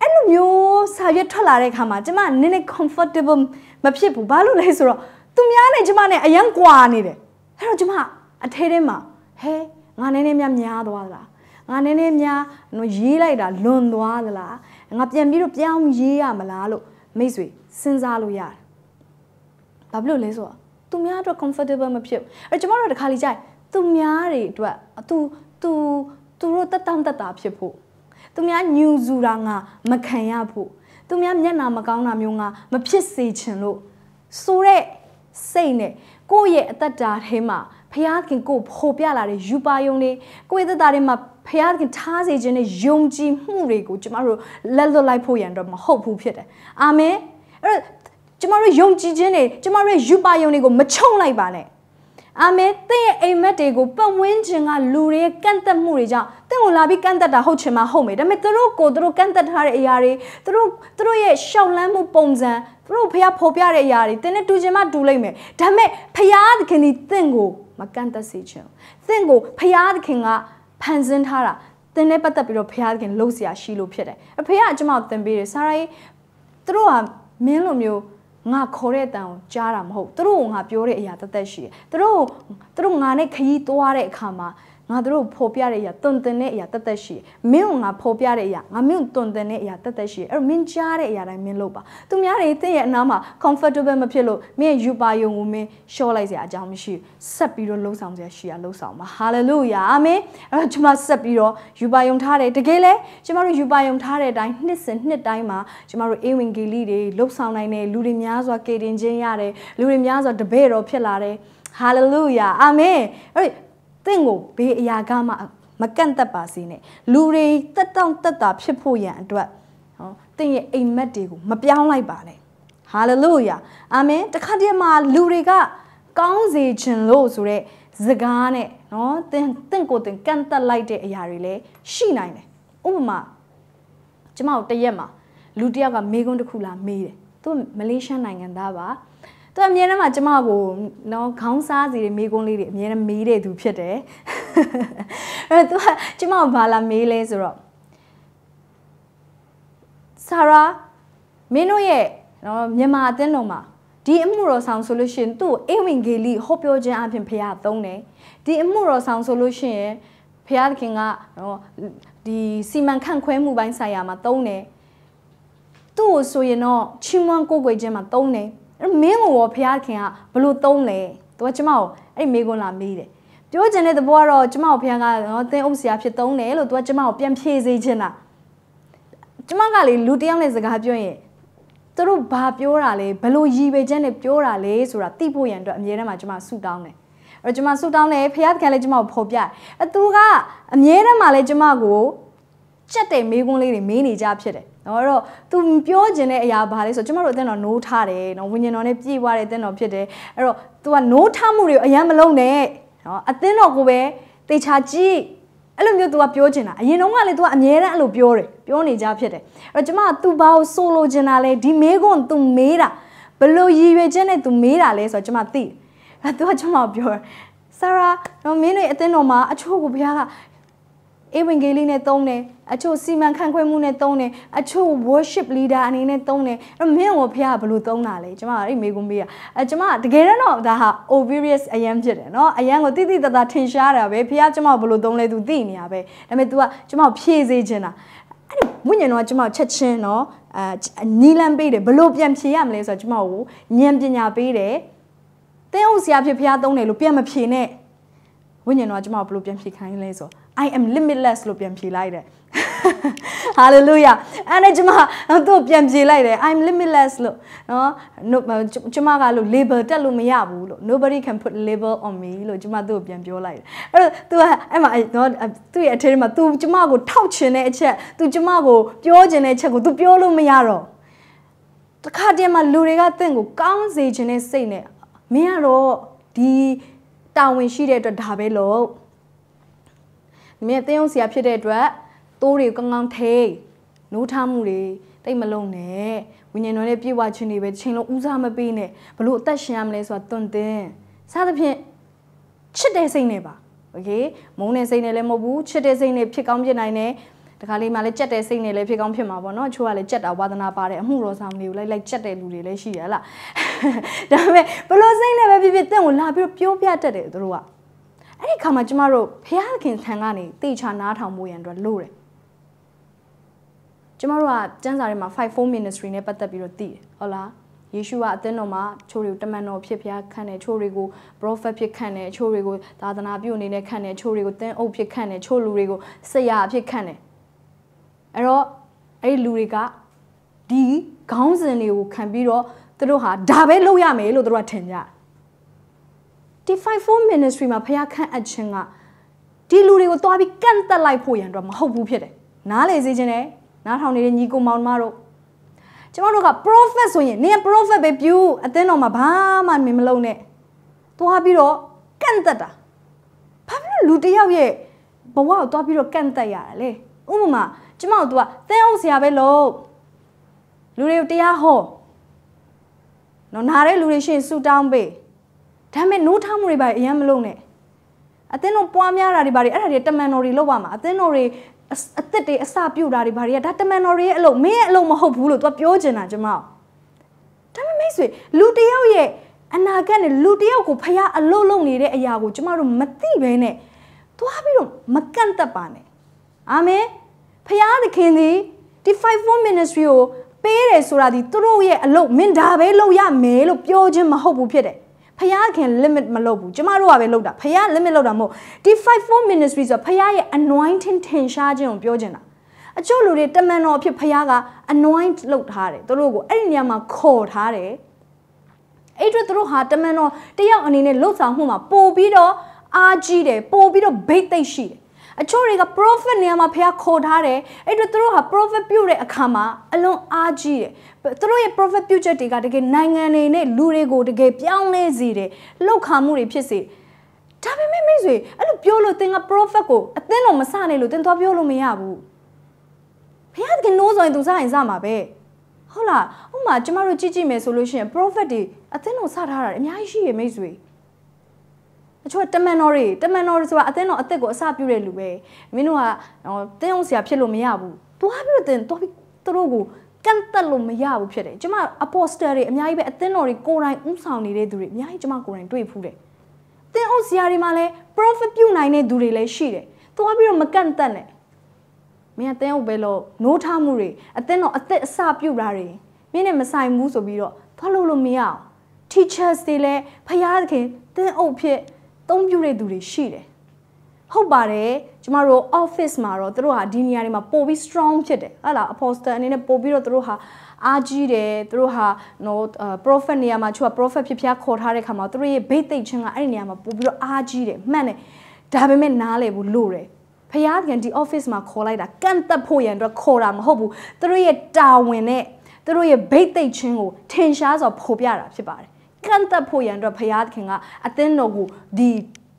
အဲ့လိုမျိုးစာရွက်ထွက်လာတဲ့အခါမှာကျွန်မနည်းနည်း comfortable မဖြစ်ဘူးဘာလို့လဲဆိုတော့သူများနဲ့ကျမနဲ့အယံကွာနေတယ်အဲ့တော့ကျမအထဲထဲမှာဟဲငါနည်းနည်းများများသွားသလားငါနည်းနည်းများရေးလိုက်တာလွန်သွားသလားငါပြန်ပြီးတော့ပြောင်းရေးရမလားလို့မိတ်ဆွေစဉ်းစားလို့ရတယ်ဘာဖြစ်လို့လဲဆိုတော့သူများအတွက် comfortable မဖြစ်အဲကျမတို့တခါလေကြိုက်သူများတွေအတွက်သူသူသူတို့တက်တောင့်တက်တာဖြစ်ဖို့သူများညူဇူတာငါမခံရဖို့သူများမျက်နာမကောင်းတာမျိုးငါမဖြစ်စေချင်လို့ဆိုတဲ့စိတ်နဲ့ကိုယ့်ရဲ့အသက်တာထဲမှာဖျားခင်ကိုပို့ပြလာတဲ့ယူပါယုံတွေကိုယ့်ရဲ့သက်တာထဲမှာဖျားခင်ထားစေခြင်းနဲ့ယုံကြည်မှုတွေကိုကျမတို့လက်လွတ်လိုက်ဖို့ရန်တော့မဟုတ်ဘူးဖြစ်တယ်အာမင်အဲ့တော့ကျမတို့ယုံကြည်ခြင်းတွေကျမတို့ရဲ့ယူပါယုံတွေကိုမချုံလိုက်ပါနဲ့အာမဲတင့်ရဲ့အိမ်မက်တွေကိုပတ်ဝန်းကျင်ကလူတွေရဲ့ကန့်သက်မှုတွေကြောင့်တင့်ကိုလာပြီးကန့်သက်တာဟုတ်ချင်မှဟုတ်မယ်ဒါပေမဲ့သူတို့ကိုသူတို့ကန့်သက်ထားတဲ့အရာတွေသူတို့သူတို့ရဲ့ရှောင်လန်းမှုပုံစံသူတို့ဖះဖော်ပြတဲ့အရာတွေတင်းနဲ့တူချင်မှတူလိမ့်မယ်ဒါပေမဲ့ဖះသခင်ဒီတင့်ကိုမကန့်သက်စေချင်ဘူးတင့်ကိုဖះသခင်ကဖန်ဆင်းထားတာတင်းနဲ့ပတ်သက်ပြီးတော့ဖះသခင်လှုပ်เสียရှိလို့ဖြစ်တယ်အဖေကကျွန်မကိုသင်ပေးတယ်ဆာရာကြီးသူတို့ကမင်းလိုမျိုးငါခေါ်တဲ့အတန်ကိုကြားတာမဟုတ်သူတို့ကငါပြောတဲ့အရာတသက်ရှိတယ်သူတို့သူတို့ငါနဲ့ခရီးသွားတဲ့အခါမှာငါတို့ဖော်ပြတဲ့အရာတွန်တင်တဲ့အရာတသက်ရှိမင်းကငါဖော်ပြတဲ့အရာငါမင်းတွန်တင်တဲ့အရာတသက်ရှိအဲ့တော့မင်းကြားတဲ့အရာတိုင်းမင်းလုပ်ပါသူများတွေတင့်ရဲ့အနားမှာ comfortable မဖြစ်လို့မင်းရဲ့ယူပါယုံကိုမင်းရှော့လိုက်စရာအကြောင်းမရှိဆက်ပြီးတော့လှုပ်ဆောင်စရာရှိရလှုပ်ဆောင်ပါ hallelujah အာမင်အဲ့တော့ကျွန်မဆက်ပြီးတော့ယူပါယုံထားတယ်တကယ်လဲကျွန်မတို့ယူပါယုံထားတဲ့အတိုင်းနှစ်စဉ်နှစ်တိုင်းမှာကျွန်မတို့အေဝင်ဂေလိတွေလှုပ်ဆောင်နိုင်တယ်လူတွေများစွာကေတင်ခြင်းရတယ်လူတွေများစွာတပည့်တော်ဖြစ်လာတယ် hallelujah အာမင်အဲ့တင့်ကိုဘေးအရာကမှမကန့်သက်ပါစေနဲ့လူတွေတက်တောင့်တက်တာဖြစ်ဖို့ရန်အတွက်ဟောတင့်ရဲ့အိမ်မက်တွေကိုမပြောင်းလိုက်ပါနဲ့ဟာလေလုယာအာမင်တခါတည်းမှာလူတွေကကောင်းစေခြင်းလို့ဆိုတဲ့စကားနဲ့နော်တင့်တင့်ကိုတင်ကန့်သက်လိုက်တဲ့အရာတွေလည်းရှိနိုင်တယ်ဥပမာကျမတို့တရက်မှာလူတယောက်ကမေကွန်းတစ်ခုလာမေးတယ်သူမလေးရှားနိုင်ငံသားပါသူကအမြဲတမ်းမှကျမကိုနော်ခေါင်းစားစီတွေမိကုန်းလေးတွေအမြဲတမ်းမေးတဲ့သူဖြစ်တယ်။အဲ့တော့သူကကျမကိုဘာလာမေးလဲဆိုတော့ဆာရာမင်းတို့ရဲ့နော်မြန်မာအသင်းတော်မှာဒီအမှုတော်ဆောင်ဆိုလို့ရှိရင်သူ့အေဝံဂေလိဟောပြောခြင်းအပြင်ဖခင်သုံးတယ်။ဒီအမှုတော်ဆောင်ဆိုလို့ရှိရင်ဖခင်သခင်ကနော်ဒီစီမံခန့်ခွဲမှုပိုင်းဆိုင်ရာမှာသုံးတယ်။သူ့ကိုဆိုရင်တော့ချီးမွမ်းကိုးကွယ်ခြင်းမှာသုံးတယ်။အဲ့မင်းကိုရောဘုရားခင်ကဘလို့သုံးလဲသူကကျမကိုအဲ့မိကွန်းလာမေးတယ်ပြောချင်တဲ့သဘောကတော့ကျမကိုဘုရားကနော်သင်အုပ်ဆရာဖြစ်သုံးတယ်လို့သူကကျမကိုပြန်ဖြေစေချင်တာကျမကလေလူတယောက်နဲ့စကားပြောရင်သူတို့ဘာပြောတာလဲဘလို့ရည်ပဲချက်နဲ့ပြောတာလဲဆိုတာသိဖို့ရန်အတွက်အမြဲတမ်းမှကျမဆူတောင်းတယ်အဲ့ကျမဆူတောင်းတယ်ဖခင်ကလည်းကျမကိုဖော်ပြအသူကအမြဲတမ်းမှလည်းကျမကိုကြက်တဲ့မေးခွန်းလေးတွေမေးနေကြဖြစ်တယ်နော်အဲ့တော့သူပြောကျင်တဲ့အရာဘာလဲဆိုကျမတို့အသင်းတော်နိုးထားတယ်နော်ဝိညာဉ်တော်နဲ့ပြည့်ဝတဲ့အသင်းတော်ဖြစ်တယ်အဲ့တော့ तू ကနိုးထားမှုတွေကိုအရင်မလုံးနဲ့နော်အသင်းတော်ကိုပဲတေချာကြည့်အဲ့လိုမျိုး तू ကပြောကျင်တာအရင်တော့ကလေ तू ကအမြဲတမ်းအဲ့လိုပြောတယ်ပြောနေကြဖြစ်တယ်အဲ့တော့ကျမက तू ဘာကိုဆိုလိုချင်တာလဲဒီမေးခွန်း तू မေးတာဘလို့ရည်ရွယ်ချက်နဲ့ तू မေးတာလဲဆိုတော့ကျမသိအဲ့ तू ကကျမပြောဆာရာနော်မင်းတွေအသင်းတော်မှာအချို့ကိုဘုရားကအေဝင်ဂေလိနဲ့သုံးတယ်အချို့စီမံခန့်ခွဲမှုနဲ့သုံးတယ်အချို့ worship leader အနေနဲ့သုံးတယ်အဲ့တော့မင်းကိုဘုရားဘယ်လိုသုံးတာလဲကျွန်မအဲ့မေကွန်မေးอ่ะအဲကျွန်မတကယ်တော့ဒါဟာ obvious အရန်ဖြစ်တယ်เนาะအရန်ကိုတိတိတသားထင်ရှားတာပဲဘုရားကျွန်မကိုဘယ်လိုသုံးလဲ तू သိနေရပဲဒါပေမဲ့ तू ကကျွန်မကိုဖြည့်စေချင်တာအဲ့ဒီဝိညာဉ်တော်ကကျွန်မကိုချက်ချင်းเนาะအဲနီလန်ပေးတယ်ဘယ်လိုပြန်ဖြည့်ရမလဲဆိုတော့ကျွန်မကိုဉာဏ်ပညာပေးတယ်တင်းအုပ်ဆရာဖြစ်ဘုရားသုံးတယ်လို့ပြန်မဖြေနဲ့ဝိညာဉ်တော်ကကျွန်မကိုဘယ်လိုပြန်ဖြေခိုင်းလဲဆိုတော့ I am limitless လို့ပြန်ဖြေလိုက်တယ် hallelujah အဲ့နဲ့ကျမသူ့ပြန်ပြေလိုက်တယ် I'm limitless လို့နော်ကျမကလို့ label တက်လို့မရဘူးလို့ nobody can put label on me လို့ကျမသူ့ကိုပြန်ပြောလိုက်တယ်အဲ့တော့ तू အဲ့မှာနော်သူ့ရဲ့အထဲမှာ तू ကျမကိုထောက်ချင်တဲ့အချက် तू ကျမကိုပြောချင်တဲ့အချက်ကို तू ပြောလို့မရတော့တခါတည်းမှာလူတွေကတင့်ကို ကောင်းစေချင်တဲ့စိတ်နဲ့မင်းကတော့ဒီတာဝန်ရှိတဲ့အတွက်ဒါပဲလို့ဒါပေမဲ့တင်းအောင်ဆရာဖြစ်တဲ့အတွက်တိုးတွေကောင်းကောင်းထိန်းနိုးထမှုတွေတိတ်မလုံးနဲ့ဝိညာဉ်တော်နဲ့ပြေဝခြင်းတွေပဲတစ်ချိန်လုံးဦးစားမပေးနဲ့ဘလို့အသက်ရှင်ရမလဲဆိုတာတွန်တင်းစသဖြင့်ချစ်တဲ့စိတ်နဲ့ပါโอเคမုန်းတဲ့စိတ်နဲ့လည်းမဟုတ်ဘူးချစ်တဲ့စိတ်နဲ့ဖြစ်ကောင်းဖြစ်နိုင်တယ်တခါလေးမှလည်းကြက်တဲ့စိတ်နဲ့လည်းဖြစ်ကောင်းဖြစ်မှာပေါ့နော်ချို့ကလည်းကြက်တာဝါသနာပါတဲ့အမှုတော်ဆောင်တွေကိုလိုက်လိုက်ကြက်တဲ့လူတွေလည်းရှိရလားဒါပေမဲ့ဘလို့စိတ်နဲ့ပဲဖြစ်ဖြစ်တင့်ကိုလာပြီးတော့ပြောပြတတ်တယ်သူတို့ကအဲ့ဒီခါမှာကျမတို့ဘုရားသခင်ထံကနေတေချာနားထောင်မှုရန်အတွက်လိုတယ်ကျမတို့ကစံစာထဲမှာ54 ministry နဲ့ပတ်သက်ပြီးတော့သိတယ်ဟုတ်လားယေရှုကအသင်းတော်မှာချိုးတွေကိုတမန်တော်ဖြစ်ဖျားခန့်တယ်ချိုးတွေကို prophet ဖြစ်ခန့်တယ်ချိုးတွေကိုသာသနာပြုအနေနဲ့ခန့်တယ်ချိုးတွေကိုသင်းအုပ်ဖြစ်ခန့်တယ်ချိုးလူတွေကိုဆရာဖြစ်ခန့်တယ်အဲ့တော့အဲ့ဒီလူတွေကဒီခေါင်းစဉ်တွေကိုခံပြီးတော့သူတို့ဟာဒါပဲလုပ်ရမယ်လို့သူတို့ကထင်ကြတယ်ဒီ54 ministry မှာဖခင်ခန့်အပ်ခြင်းကဒီလူတွေကိုသွားပြီးကန့်တက်လိုက်ဖို့ရန်အတွက်မဟုတ်ဘူးဖြစ်တယ်။နားလေစေခြင်းနဲ့နားထောင်နေတဲ့ညီကိုမောင်မတို့ကျမတို့က prophet ဆိုရင်နင် prophet ပဲပြုအသင်းတော်မှာဘာမှမင်းမလုပ်နဲ့။သွားပြီးတော့ကန့်တက်တာ။ဘာဖြစ်လို့လူတယောက်ရဲ့ဘဝကိုသွားပြီးတော့ကန့်တက်ရတာလဲ။ဥပမာကျမတို့ကသင်းအောင်ဆရာပဲလို့လူတွေကိုတရားဟော။နော်နားတဲ့လူတွေရှင်ဆူတောင်းပေး။ဒါပေမဲ့နိုးထားမှုတွေပါအရင်မလုပ်နဲ့အသင်းတို့ပွားများတာတွေပါတွေအဲ့ဒါတွေတမန်တော်တွေလောက်ပါမှာအသင်းတို့တွေအသစ်တွေအစပြုတ်တာတွေဘာတွေကဒါတမန်တော်တွေရဲ့အလုပ်မင်းရဲ့အလုပ်မဟုတ်ဘူးလို့ तू ပြောချင်တာကျမတို့ဒါပေမဲ့မိတ်ဆွေလူတယောက်ရဲ့အနာဂတ်နဲ့လူတယောက်ကိုဖះအလုပ်လုပ်နေတဲ့အရာကိုကျမတို့မသိဘဲနဲ့သွားပြီးတော့မကန့်သက်ပါနဲ့အာမင်ဖះသခင်သည်ဒီ54 ministry ကိုပေးတယ်ဆိုတာဒီသူတို့ရဲ့အလုပ်မင်းဒါပဲလုပ်ရမယ်လို့ပြောခြင်းမဟုတ်ဘူးဖြစ်တယ်ဖယားခင် limit မလုပ်ဘူးကျမတို့ကပဲလုပ်တာဖယား limit လုပ်တာမဟုတ်ဒီ five four ministry ဆိုဖယားရဲ့ anointing ထင်ရှားခြင်းကိုပြောချင်တာအချို့လူတွေတမန်တော်အဖြစ်ဖယားက anoint လုပ်ထားတယ်သူတို့ကိုအဲ့ဒီနေရာမှာခေါ်ထားတယ်အဲ့အတွက်သူတို့ဟာတမန်တော်တယောက်အနေနဲ့လှုပ်ဆောင်မှုမှာပို့ပြီးတော့အားကြီးတယ်ပို့ပြီးတော့ဘိတ်သိမ့်ရှိတယ်အချို့တွေက prophet နေရာမှာဖះခေါ်ထားတယ်အဲ့တော့သူတို့ဟာ prophet ပြုတ်တဲ့အခါမှာအလွန်အားကြီးတယ်သူတို့ရဲ့ prophet ပြုတ်ချက်တွေကတကယ်နိုင်ငံတွေနဲ့လူတွေကိုတကယ်ပြောင်းလဲစေတယ်လောက်ခါမှုတွေဖြစ်စေဒါပေမဲ့မိတ်ဆွေအဲ့လိုပြောလို့သင်က prophet ကိုအသင်းတော်မစနိုင်လို့သင်သွားပြောလို့မရဘူးဖះတကယ်နိုးဆိုရင်သူစရင်စမှာပဲဟုတ်လားဥမာကျမတို့ကြည့်ကြည့်မယ်ဆိုလို့ရှိရင် prophet တွေအသင်းတော်စထားတာအများကြီးရှိရမိတ်ဆွေ။ချို့တမန်တော်တွေတမန်တော်တွေဆိုတာအသင်းတော်အသက်ကိုအစပြုတဲ့လူပဲမင်းတို့ကတင်းအောင်ဆရာဖြစ်လို့မရဘူးသွားပြီးတော့တင်းသွားပြီးသူတို့ကိုကန့်သက်လို့မရဘူးဖြစ်တယ်ကျွန်မအပေါ်စတာတွေအများကြီးပဲအသင်းတော်တွေကိုယ်တိုင်ဥဆောင်နေတဲ့သူတွေအများကြီးကျွန်မကိုယ်တိုင်တွေ့ဖူးတယ်တင်းအောင်ဆရာတွေမှာလည်း profit ပြုနိုင်တဲ့သူတွေလည်းရှိတယ်သွားပြီးတော့မကန့်သက်နဲ့မင်းကတင်းအောင်ပဲလို့နိုးထမှုတွေအသင်းတော်အသက်အစပြုတာတွေမင်းနဲ့မဆိုင်ဘူးဆိုပြီးတော့သွားလို့လို့မရအောင် teachers တွေလည်းဖျားခင်တင်းအောင်ဖြစ်သုံးပြတဲ့သူတွေရှိတယ်ဟုတ်ပါတယ်ကျမတို့ office မှာတော့တို့ဟာဒီနေရာတွေမှာပို့ပြီး strong ဖြစ်တယ်ဟုတ်လား apostle အနေနဲ့ပို့ပြီးတော့တို့ဟာအားကြီးတယ်တို့ဟာ no prophet နေရာမှာသူက prophet ဖြစ်ဖျားခေါ်ထားတဲ့ခါမှာတို့ရဲ့ဘိတ်သိက်ချင်းကအဲ့ဒီနေရာမှာပို့ပြီးတော့အားကြီးတယ်မှန်တယ်ဒါပေမဲ့နားလည်ဖို့လိုတယ်ဖယားကန်ဒီ office မှာခေါ်လိုက်တာကန့်သက်ဖို့ရန်အတွက်ခေါ်တာမဟုတ်ဘူးသူတို့ရဲ့တာဝန်နဲ့သူတို့ရဲ့ဘိတ်သိက်ချင်းကိုထင်ရှားစွာဖော်ပြတာဖြစ်ပါတယ်ကန့်သက်ဖို့ရန်အတွက်ဘုရားသခင်ကအသင်းတော်ကိုဒီ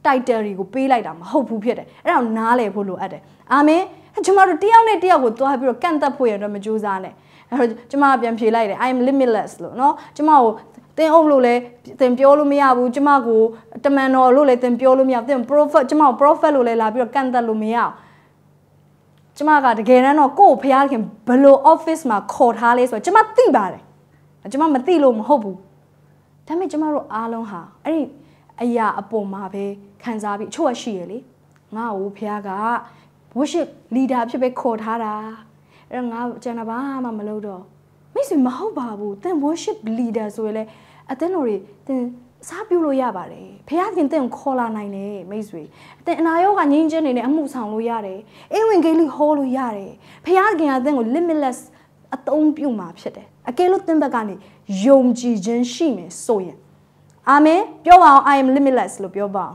title တွေကိုပေးလိုက်တာမဟုတ်ဘူးဖြစ်တယ်အဲ့ဒါနားလည်ဖို့လိုအပ်တယ်အာမင်ကျွန်တော်တို့တယောက်နဲ့တယောက်ကိုသွားပြီးတော့ကန့်သက်ဖို့ရန်အတွက်မကြိုးစားနဲ့အဲ့တော့ကျွန်မကပြန်ဖြေလိုက်တယ် I am limitless လို့နော် ကျွန်မကိုတင်အုပ်လို့လည်းတင်ပြောလို့မရဘူးကျမကိုတမန်တော်လို့လည်းတင်ပြောလို့မရဘူးတင် prophet ကျမကို prophet လို့လည်းလာပြီးတော့ကန့်သက်လို့မရအောင်ကျမကတကယ်တမ်းတော့ကိုယ့်ဘုရားခင်ဘယ်လို office မှာခေါ်ထားလဲဆိုတော့ကျမသိပါတယ်ကျမမသိလို့မဟုတ်ဘူးဒါပေမဲ့ကျမတို့အားလုံးဟာအဲ့ဒီအရာအပေါ်မှာပဲခံစားပြီးအချို့ကရှိရလေငါ့ကိုဘုရားက worship leader ဖြစ်ပဲခေါ်ထားတာအဲ့ငါကျန်တာဘာမှမလုပ်တော့မိတ်ဆွေမဟုတ်ပါဘူးသင် worship leader ဆိုရင်လေအသင်းတော်တွေသင်စားပြုလို့ရပါတယ်ဘုရားခင်သင်ကိုခေါ်လာနိုင်တယ်မိတ်ဆွေအသင်အနာရောဂါငြိမ်းချမ်းနေတဲ့အမှုဆောင်လို့ရတယ်အင်းဝင်ဂိလိဟောလို့ရတယ်ဘုရားခင်ကသင်ကို limitless အသုံးပြုမှာဖြစ်တယ်အကယ်လို့သင်ဘက်ကနေယုံကြည်ခြင်းရှိမယ်ဆိုရင်အာမင်ပြောပါအောင် I am limitless လို့ပြောပါ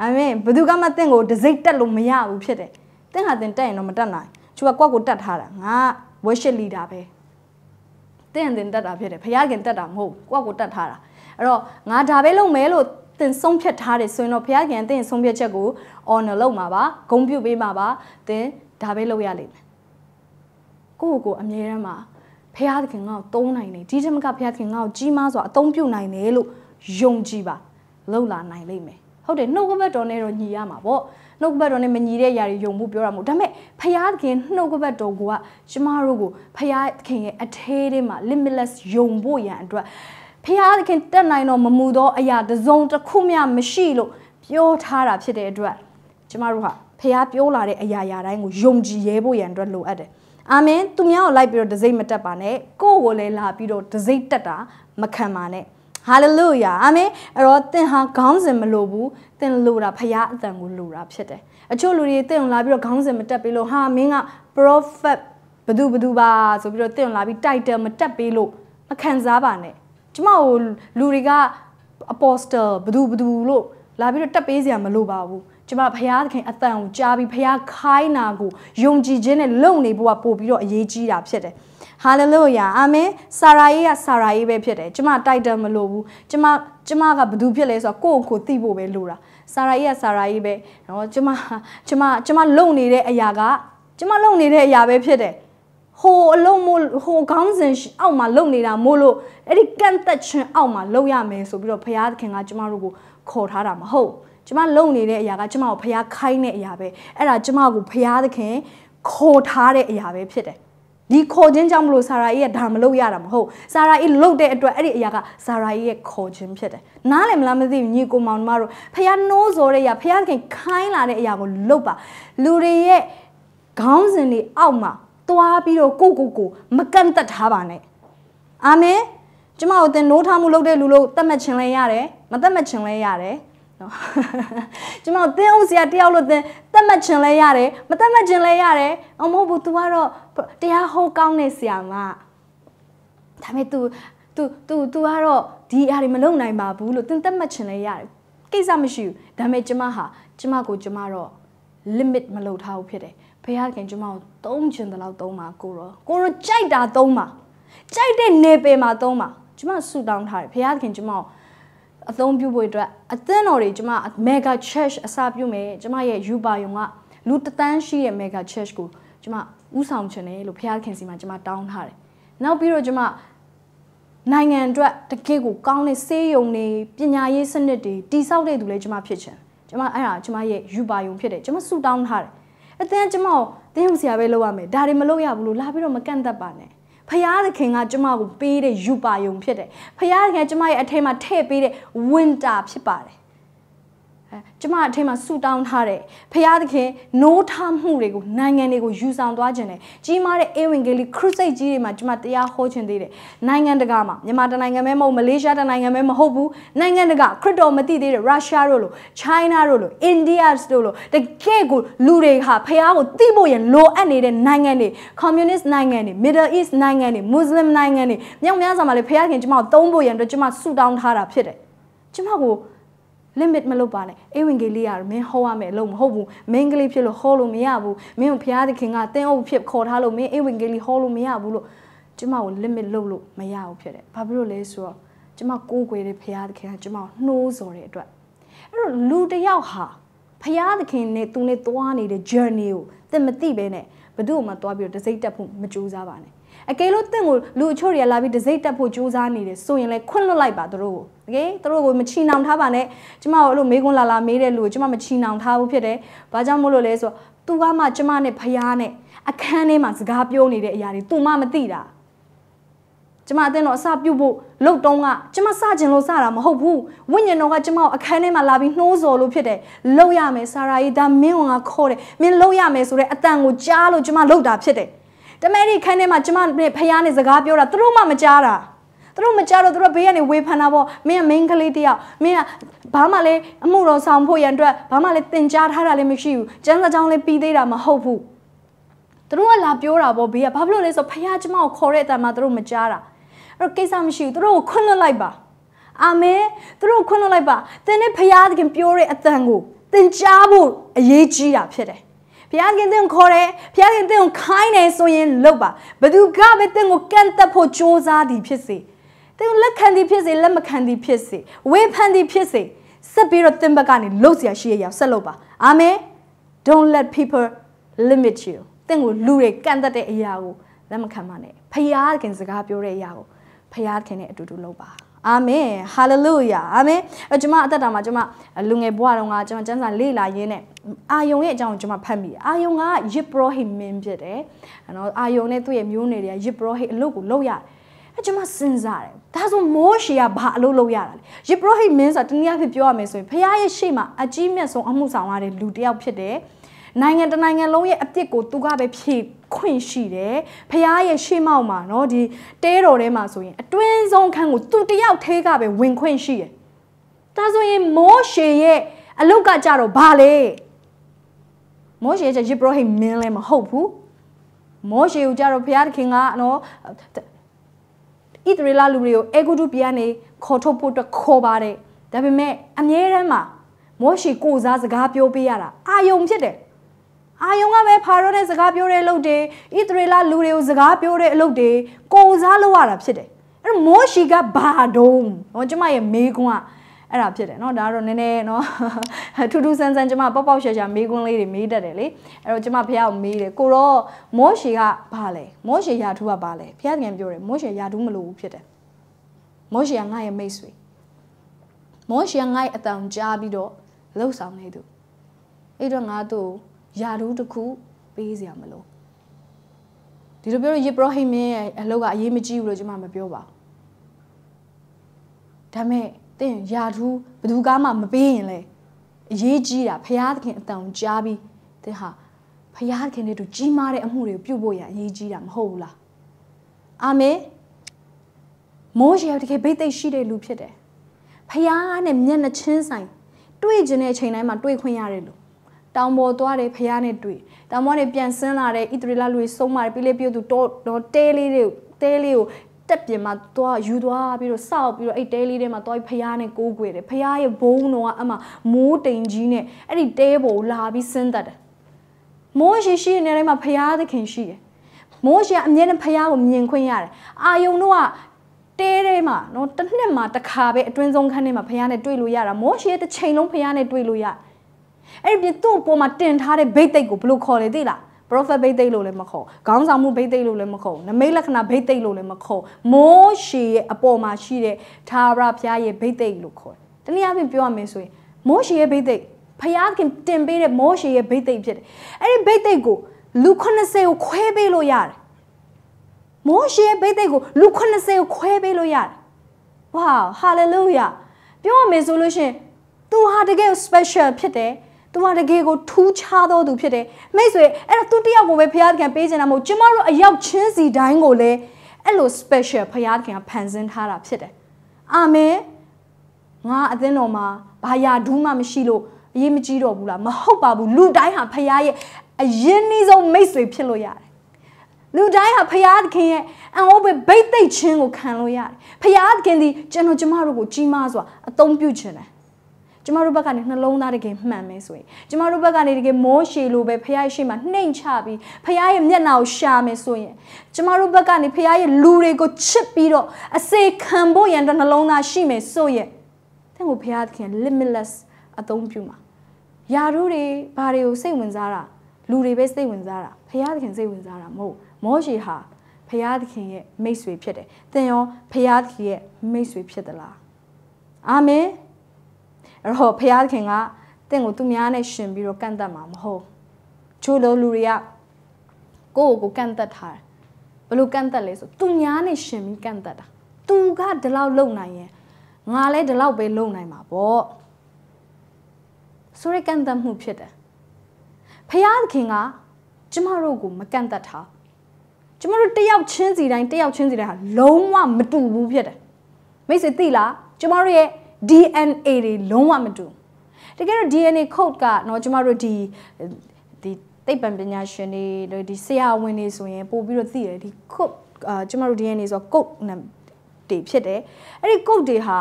အောင်အာမင်ဘယ်သူကမှသင်ကိုဒစိတ်တက်လို့မရဘူးဖြစ်တယ်သင်ဟာသင်တက်ရင်တော့မတက်နိုင်သူကကိုယ့်ကိုတက်ထားတာငါ worship leader ပဲသင်တင်တက်တာဖြစ်တယ်ဘုရားခင်တက်တာမဟုတ်ကိုယ့်ကိုတက်ထားတာအဲ့တော့ငါဒါပဲလုပ်မယ်လို့သင်ဆုံးဖြတ်ထားတယ်ဆိုရင်တော့ဘုရားခင်သင်ဆုံးဖြတ်ချက်ကို honor လုပ်မှာပါဂုဏ်ပြုပေးမှာပါသင်ဒါပဲလုပ်ရလိမ့်မယ်ကိုယ့်ကိုယ်ကိုအမြဲတမ်းမှာဖရာသခင်ငါ့ကိုသုံးနိုင်တယ်ဒီတမကဖရာသခင်ငါ့ကိုကြီးမားစွာအသုံးပြုနိုင်တယ်လို့ယုံကြည်ပါလှုပ်လာနိုင်လိမ့်မယ်ဟုတ်တယ်နှုတ်ကပတ်တော်နဲ့တော့ညီရမှာပေါ့နှုတ်ကပတ်တော်နဲ့မညီတဲ့ຢာတွေယုံမှုပြောတာမဟုတ်ဒါပေမဲ့ဖရာသခင်နှုတ်ကပတ်တော်ကကျမတို့ကိုဖရာသခင်ရဲ့အထဲထဲမှာ limitless ယုံဖို့ရန်အတွက်ဖရာသခင်တက်နိုင်တော့မမူသောအရာတစ်စုံတစ်ခုမျှမရှိလို့ပြောထားတာဖြစ်တဲ့အတွက်ကျမတို့ဟာဖះပြောလာတဲ့အရာရာတိုင်းကိုယုံကြည်ရဲဖို့ရန်အတွက်လိုအပ်တယ်။အာမင်သူများကိုလိုက်ပြီးတော့ဒစိမ့်မတက်ပါနဲ့ကိုယ့်ကိုလည်းလာပြီးတော့ဒစိမ့်တက်တာမခံပါနဲ့ဟာလေလုယာအာမင်အဲ့တော့သင်ဟာခေါင်းစဉ်မလိုဘူးသင်လိုတာဖရားအသံကိုလိုတာဖြစ်တယ်အချို့လူတွေသင်ကိုလာပြီးတော့ခေါင်းစဉ်မတက်ပြီးလို့ဟာမင်းက prophet ဘသူဘသူပါဆိုပြီးတော့သင်ကိုလာပြီး title မတက်ပြီးလို့မခံစားပါနဲ့ကျမတို့လူတွေက apostle ဘသူဘသူလို့လာပြီးတော့တက်ပေးစရာမလိုပါဘူးကျမဘုရားသခင်အတန်ကိုကြားပြီးဘုရားခိုင်းနာကိုယုံကြည်ခြင်းနဲ့လုံနေဖို့ကပို့ပြီးတော့အရေးကြီးတာဖြစ်တယ်ဟာလေလုယာအာမင်ဆာရာရဲ့ဆာရာရဲ့ပဲဖြစ်တယ်ကျမတိုက်တယ်မလို့ဘူးကျမကျမကဘာလို့ဖြစ်လဲဆိုတော့ကိုယ့်ကိုယ်သိဖို့ပဲလိုတာဆာရာရဲ့ဆာရာရဲ့ပဲနော်ကျမကျမကျမလုံနေတဲ့အရာက ကျမလုံနေတဲ့အရာပဲဖြစ်တယ်ဟိုအလုံးမို့ဟိုခေါင်းစဉ်အောက်မှာလုံနေတာမို့လို့အဲ့ဒီကန့်သက်ခြင်းအောက်မှာလုံရမယ်ဆိုပြီးတော့ဘုရားသခင်ကကျမတို့ကိုခေါ်ထားတာမဟုတ်ဘူးကျမလုံနေတဲ့အရာကကျမကိုဖျားခိုင်းတဲ့အရာပဲအဲ့ဒါကျမကိုဖျားသခင်ခေါ်ထားတဲ့အရာပဲဖြစ်တယ်ဒီခေါ်ခြင်းကြောင့်မလို့ဆာရာကြီးကဒါမလုပ်ရတာမဟုတ်ဆာရာကြီးလုပ်တဲ့အတွက်အဲ့ဒီအရာကဆာရာကြီးရဲ့ခေါ်ခြင်းဖြစ်တယ်နားလည်မလားမသိဘူးညီကိုမောင်တို့မတို့ဖះနှိုးစောတဲ့အရာဖះခင်ခိုင်းလာတဲ့အရာကိုလုပ်ပါလူတွေရဲ့ခေါင်းစဉ်တွေအောက်မှာသွားပြီးတော့ကိုကိုကိုမကန့်သက်ထားပါနဲ့အာမင်ကျမတို့သင်နှိုးထားမှုလုပ်တဲ့လူလို့သတ်မှတ်ခြင်းလဲရတယ်မသတ်မှတ်ခြင်းလဲရတယ်နော်ကျွန်မသင်းအုပ်ဆရာတယောက်လို့သင်တတ်မှတ်ခြင်းလဲရတယ်မတတ်မှတ်ခြင်းလဲရတယ်အမဟုတ်ဘူး तू ကတော့တရားဟောကောင်းတဲ့ဆရာမဒါပေမဲ့ तू तू तू तू ကတော့ဒီအရာတွေမလုပ်နိုင်ပါဘူးလို့သင်တတ်မှတ်ခြင်းလဲရတယ်ကိစ္စမရှိဘူးဒါပေမဲ့ကျွန်မဟာကျွန်မကိုကျွန်မတော့ limit မလုပ်ထားဘူးဖြစ်တယ်ဘုရားခင်ကျွန်မကိုသုံးခြင်းတလောက်သုံးပါကိုရောကိုရောကြိုက်တာသုံးပါကြိုက်တဲ့နေပယ်မှာသုံးပါကျွန်မဆူတောင်းထားတယ်ဘုရားခင်ကျွန်မကိုအသုံးပြုဖို့အတွက်အသင်းတော်တွေကျမ mega church အစပြုမယ်ကျမရဲ့ယူပါယုံကလူတသန်းရှိတဲ့ mega church ကိုကျမဥဆောင်ချင်တယ်လို့ဘုရားခင်စီမှာကျမတောင်းထားတယ်။နောက်ပြီးတော့ကျမနိုင်ငံအတွက်တကယ့်ကိုကောင်းတဲ့စေယုံတွေပညာရေးစနစ်တွေတိဆောက်တဲ့သူလည်းကျမဖြစ်ချင်။ကျမအဲ့ဒါကျမရဲ့ယူပါယုံဖြစ်တယ်။ကျမဆုတောင်းထားတယ်။အသင်းကျမကိုတင်းဟူစရာပဲလုပ်ရမယ်။ဒါတွေမလုပ်ရဘူးလို့လာပြီးတော့မကန့်သက်ပါနဲ့။ဖရာသခင်ကကျမကိုပေးတဲ့ယူပါယုံဖြစ်တယ်ဖရာသခင်ကကျမရဲ့အထက်မှာထည့်ပေးတဲ့ winter ဖြစ်ပါတယ်ကျမအထင်မှာဆူတောင်းထားတဲ့ဖရာသခင်နိုးထမှုတွေကိုနိုင်ငံတွေကိုယူဆောင်သွားခြင်းနဲ့ကြီးမားတဲ့အေဝင်ဂေလိခရစ်စိတ်ကြီးတွေမှာကျမတရားဟောခြင်းသေးတယ်နိုင်ငံတကာမှာမြန်မာတနိုင်ငံမဲမဟုတ်မလေးရှားတနိုင်ငံမဲမဟုတ်ဘူးနိုင်ငံတကာခရစ်တော်မသိသေးတဲ့ရုရှားတို့လိုချိုင်းနာတို့လိုအိန္ဒိယတို့လိုတကယ့်ကိုလူတွေဟာဖရာကိုသိဖို့ရလိုအပ်နေတဲ့နိုင်ငံတွေကွန်မြူနစ်နိုင်ငံတွေ Middle East နိုင်ငံတွေမွတ်စလင်နိုင်ငံတွေမြောက်များစွာမှာလေဖရာခင်ကျမကိုသုံးဖို့ရန်အတွက်ကျမဆူတောင်းထားတာဖြစ်တယ်ကျမကို limit မလုပ်ပါနဲ့အိဝင်ကလေးကတော့မင်းဟောရမယ်လို့မဟုတ်ဘူးမင်းကလေးဖြစ်လို့ဟောလို့မရဘူးမင်းကိုဘုရားသခင်ကတင်းအုပ်ဖြစ်ခေါ်ထားလို့မင်းအိဝင်ကလေးဟောလို့မရဘူးလို့ကျမကို limit လုပ်လို့မရဘူးဖြစ်တယ်ဘာဖြစ်လို့လဲဆိုတော့ကျမကိုးကွယ်တဲ့ဘုရားသခင်ကကျမကိုနှိုးဆော်တဲ့အတွက်အဲ့တော့လူတစ်ယောက်ဟာဘုရားသခင်နဲ့သူနဲ့သွားနေတဲ့ journey ကိုသင်မသိဘဲနဲ့ဘယ်သူ့မှသွားပြီးတော့တစိမ့်တက်ဖို့မကြိုးစားပါနဲ့အကယ်လို့တင့်ကိုလူအချို့တွေကလာပြီးဒစိတ်တက်ဖို့ကြိုးစားနေတယ်ဆိုရင်လည်းခွင့်လွတ်လိုက်ပါတို့ကိုโอเคတို့ကိုမချီနှောင်ထားပါနဲ့ကျမကိုအဲ့လိုမေးခွန်းလာလာမေးတဲ့လူကိုကျမမချီနှောင်ထားဘူးဖြစ်တယ်ဘာကြောင့်မို့လို့လဲဆိုတော့ तू ကမှကျမနဲ့ဖျားနဲ့အခန်းထဲမှာစကားပြောနေတဲ့အရာတွေ तू မှမသိတာကျမအတင်းတော့အစပြုတ်ဖို့လှုပ်တုံးကကျမစကျင်လို့စတာမဟုတ်ဘူးဝိညာဉ်တော်ကကျမကိုအခန်းထဲမှာလာပြီးနှိုးဆော်လို့ဖြစ်တယ်လှုပ်ရမယ်စာရာကြီးဒါမင်းကခေါ်တယ်မင်းလှုပ်ရမယ်ဆိုတဲ့အတန်ကိုကြားလို့ကျမလှုပ်တာဖြစ်တယ်တမဲဒီခန်းထဲမှာကျမနဲ့ဖယားနဲ့စကားပြောတာသူတို့မှမကြားတာသူတို့မကြတော့သူတို့ဘေးကနေဝေဖန်တာပေါ့မင်းက main ကလေးတယောက်မင်းကဘာမှလည်းအမှုတော်ဆောင်ဖို့ရန်အတွက်ဘာမှလည်းတင်ကြားထားတာလည်းမရှိဘူးကျန်းစာကြောင်းလည်းပြီးသေးတာမဟုတ်ဘူးသူတို့ကလာပြောတာပေါ့ဘေးကဘာဖြစ်လို့လဲဆိုဖခင်ကျမကိုခေါ်တဲ့အတန်မှာသူတို့မကြားတာအဲ့တော့ကိစ္စမရှိဘူးသူတို့ကိုခွန့်လွတ်လိုက်ပါအာမင်သူတို့ကိုခွန့်လွတ်လိုက်ပါသင်နဲ့ဖခင်တခင်ပြောတဲ့အတန်ကိုတင်ကြားဖို့အရေးကြီးတာဖြစ်တယ်ဖျားခင်တင်ခေါ်တယ်ဖျားခင်တင်ကိုခိုင်းတယ်ဆိုရင်လုပ်ပါဘသူကပဲတင်ကိုကန့်တက်ဖို့စ조사သည်ဖြစ်စေတင်ကိုလက်ခံသည်ဖြစ်စေလက်မခံသည်ဖြစ်စေဝေဖန်သည်ဖြစ်စေဆက်ပြီးတော့တင်ဘက်ကနေလှုပ်เสียရှိရအောင်ဆက်လုပ်ပါအာမင် don't let people limit you တင်ကိုလူတွေကန့်တက်တဲ့အရာကိုလက်မခံပါနဲ့ဖျားခင်စကားပြောတဲ့အရာကိုဖျားခင်နဲ့အတူတူလုပ်ပါအာမင်ဟာလေလုယာအာမင်အဲကျွန်မအသက်တာမှာကျွန်မလူငယ်ဘဝတုန်းကကျွန်မကျမ်းစာလေ့လာရင်းနဲ့အာယုံရဲ့အကြောင်းကိုကျွန်မဖတ်မိတယ်အာယုံကယစ်ပရောဟိမင်းဖြစ်တယ်နော်အာယုံနဲ့သူ့ရဲ့မျိုးနွယ်တွေကယစ်ပရောဟိအလုပ်ကိုလုပ်ရတယ်အဲကျွန်မစဉ်းစားတယ်ဒါဆိုမိုးရှေကဘာအလုပ်လုပ်ရတာလဲယစ်ပရောဟိမင်းဆိုတာတနည်းအားဖြင့်ပြောရမယ်ဆိုရင်ဖခင်ရဲ့ရှေ့မှာအကြီးမြတ်ဆုံးအမှုဆောင်ရတဲ့လူတစ်ယောက်ဖြစ်တယ်နိုင်ငံတနိုင်ငံလုံးရဲ့အပြစ်ကိုသူကပဲဖြေခွင့်ရှိတယ်ဖခင်ရဲ့ရှေ့မောက်မှာเนาะဒီတဲတော်ထဲမှာဆိုရင်အတွင်းဆုံးခန်းကိုသူတယောက်သေးကပဲဝင်ခွင့်ရှိတယ်ဒါဆိုရင်မိုးရှေရဲ့အလုတ်ကကြတော့ဘာလဲမောရှေကယေဘရဟိမင်းလည်းမဟုတ်ဘူးမောရှေကိုကြတော့ဘုရားသခင်ကနော်ဣသရေလလူတွေကိုအေဂုတုပြည်ကနေခေါ်ထုတ်ဖို့အတွက်ခေါ်ပါတယ်ဒါပေမဲ့အမြဲတမ်းမှာမောရှေကိုစားစကားပြောပေးရတာအာယုံဖြစ်တယ်အာယုံကပဲဖာရောနဲ့စကားပြောတဲ့အလုပ်တွေဣသရေလလူတွေကိုစကားပြောတဲ့အလုပ်တွေကိုစားလုပ်ရတာဖြစ်တယ်အဲ့တော့မောရှိကဘာတုံးဟောကျမရဲ့မေကွန်းကအဲ့ဒါဖြစ်တယ်เนาะဒါကတော့နည်းနည်းเนาะထူးထူးဆန်းဆန်းကျမပေါက်ပေါက်ရှာရှာမေးခွန်းလေးတွေမေးတတ်တယ်လေအဲ့တော့ကျမဖះကိုမေးတယ်ကိုတော့မောရှေကဘာလဲမောရှေယာထူးကဘာလဲဖះကံပြောတယ်မောရှေယာထူးမလို့ဘူးဖြစ်တယ်မောရှေကငါရဲ့မိတ်ဆွေမောရှေကငါ့အတန်ကြားပြီးတော့လှုပ်ဆောင်နေသူအဲ့တော့ငါတို့ယာတူးတစ်ခုပေးစရာမလိုဒီလိုပြောလို့ယေဘရဟိမင်းရဲ့အလုပ်ကအရေးမကြီးဘူးလို့ကျွန်မမပြောပါဒါမဲ့တင့်ယာတူးဘသူကမှမပေးရင်လေအရေးကြီးတာဖရာသခင်အတန်ကြားပြီးတင့်ဟာဖရာသခင်နဲ့တူကြီးမားတဲ့အမှုတွေကိုပြုဖို့ရအရေးကြီးတာမဟုတ်ဘူးလားအာမင်မိုးရေတကယ်ဘိတ်သိက်ရှိတဲ့လူဖြစ်တယ်ဖရာနဲ့မျက်နှာချင်းဆိုင်တွေ့ခြင်းတဲ့အချိန်တိုင်းမှာတွေ့ခွင့်ရတယ်လို့တောင်ပေါ်သွားတယ်ဖះနဲ့တွေ့တောင်ပေါ်နေပြန်ဆင်းလာတယ်ဣသရေလလူတွေဆုံးမတယ်ပြီးလေပြုတ်သူတော့တော့တဲလေးတွေတဲလေးကိုတက်ပြင်မှာသွားယူသွားပြီးတော့စောက်ပြီးတော့အဲ့တဲလေးထဲမှာသွားပြီးဖះနဲ့ကိုးကွယ်တယ်ဖះရဲ့ဘုံတော်ကအမှမိုးတိမ်ကြီးနဲ့အဲ့ဒီတဲပေါ်ကိုလာပြီးဆင်းသက်တယ်မိုးရှိရှိနေတိုင်းမှာဖះသခင်ရှိတယ်မိုးရှိအမြဲတမ်းဖះကိုမြင်ခွင့်ရတယ်အာယုံတို့ကတဲထဲမှာနော်တစ်နှစ်မှာတစ်ခါပဲအတွင်းဆုံးခန်းထဲမှာဖះနဲ့တွေ့လို့ရတာမိုးရှိရဲ့တစ်ချိန်လုံးဖះနဲ့တွေ့လို့ရတယ်အဲ့ဒီသူ့အပေါ်မှာတင်ထားတဲ့ဘိတ်သိက်ကိုဘယ်လိုခေါ်လဲသိလား prophet ဘိတ်သိက်လို့လည်းမခေါ်ခေါင်းဆောင်မှုဘိတ်သိက်လို့လည်းမခေါ်နမိတ်လက္ခဏာဘိတ်သိက်လို့လည်းမခေါ်မိုးရှည်ရဲ့အပေါ်မှာရှိတဲ့သာရဘုရားရဲ့ဘိတ်သိက်လို့ခေါ်တယ်တနည်းအားဖြင့်ပြောရမယ်ဆိုရင်မိုးရှည်ရဲ့ဘိတ်သိက်ဖယားခင်တင်ပေးတဲ့မိုးရှည်ရဲ့ဘိတ်သိက်ဖြစ်တယ်အဲ့ဒီဘိတ်သိက်ကိုလူ80ကိုခွဲပေးလို့ရတယ်မိုးရှည်ရဲ့ဘိတ်သိက်ကိုလူ80ကိုခွဲပေးလို့ရတယ်ဝါဟာလေလုယာပြောရမယ်ဆိုလို့ရှင်သူဟာတကယ် special ဖြစ်တယ်သူမတကယ်ကိုထူးခြားသောသူဖြစ်တယ်မိတ်ဆွေအဲ့တော့သူတယောက်ကိုပဲဖရာသခင်ပေးချင်တာမဟုတ်ကျမတို့အရောက်ချင်းစီတိုင်းကိုလည်းအဲ့လို special ဖရာသခင်ကဖန်ဆင်းထားတာဖြစ်တယ်အာမင်ငါအသင်းတော်မှာဘာယာဒူးမှမရှိလို့အရေးမကြီးတော့ဘူးလားမဟုတ်ပါဘူးလူတိုင်းဟာဖရာရဲ့အရင်နှီးဆုံးမိတ်ဆွေ ဖြစ်လို့ရတယ်လူတိုင်းဟာဖရာသခင်ရဲ့အံ့ဩပဲဘိတ်သိက်ခြင်းကိုခံလို့ရတယ်ဖရာသခင်ဒီကျွန်တော်ကျမတို့ကိုကြီးမားစွာအသုံးပြုခြင်းတယ်ကျမတို့ဘက်ကနေနှလုံးသားတကယ်မှန်မယ်ဆိုရင်ကျမတို့ဘက်ကနေတကယ်မိုးရှည်လိုပဲဖရားရှိမှနှိမ်ချပြီးဖရားရဲ့မျက်နှာကိုရှာမယ်ဆိုရင်ကျမတို့ဘက်ကနေဖရားရဲ့လူတွေကိုချစ်ပြီးတော့အစေခံဖို့ရန်တဲ့နှလုံးသားရှိမယ်ဆိုရင်တင့်ကိုဖရားသခင် limitless အသုံးပြုမှာယာတို့တွေဘာတွေကိုစိတ်ဝင်စားတာလူတွေပဲစိတ်ဝင်စားတာဖရားသခင်စိတ်ဝင်စားတာမဟုတ်မောရှေဟာဖရာသခင်ရဲ့မိတ်ဆွေဖြစ်တယ်။သင်ရောဖရာသခင်ရဲ့မိတ်ဆွေဖြစ်သလား။အာမင်။အဲ့တော့ဖရာသခင်ကတင့်ကိုသူများနဲ့ရှင်ပြီးတော့ကန့်တတ်မှာမဟုတ်ချို့လို့လူတွေကကိုယ့်ကိုကိုကန့်တတ်ထားတယ်ဘလို့ကန့်တတ်လဲဆိုသူများနဲ့ရှင်ပြီးကန့်တတ်တာသူကဒီလောက်လုံနိုင်ရင်ငါလည်းဒီလောက်ပဲလုံနိုင်မှာပေါ့ဆိုရကန့်တတ်မှုဖြစ်တယ်ဖရာသခင်ကကျမတို့ကိုမကန့်တတ်ထားကျမတို့တယောက်ချင်းစီတိုင်းတယောက်ချင်းစီတိုင်းဟာလုံးဝမတူဘူးဖြစ်တယ်မိစေသိလားကျမတို့ရဲ့ DNA တွေလုံးဝမတူတကယ်တော့ DNA code ကเนาะကျမတို့ဒီဒီသိပ္ပံပညာရှင်တွေဒီဆရာဝန်တွေဆိုရင်ပို့ပြီးတော့သိတယ်ဒီ code အာကျမတို့ DNA ဆိုတော့ code တွေဖြစ်တယ်အဲ့ဒီ code တွေဟာ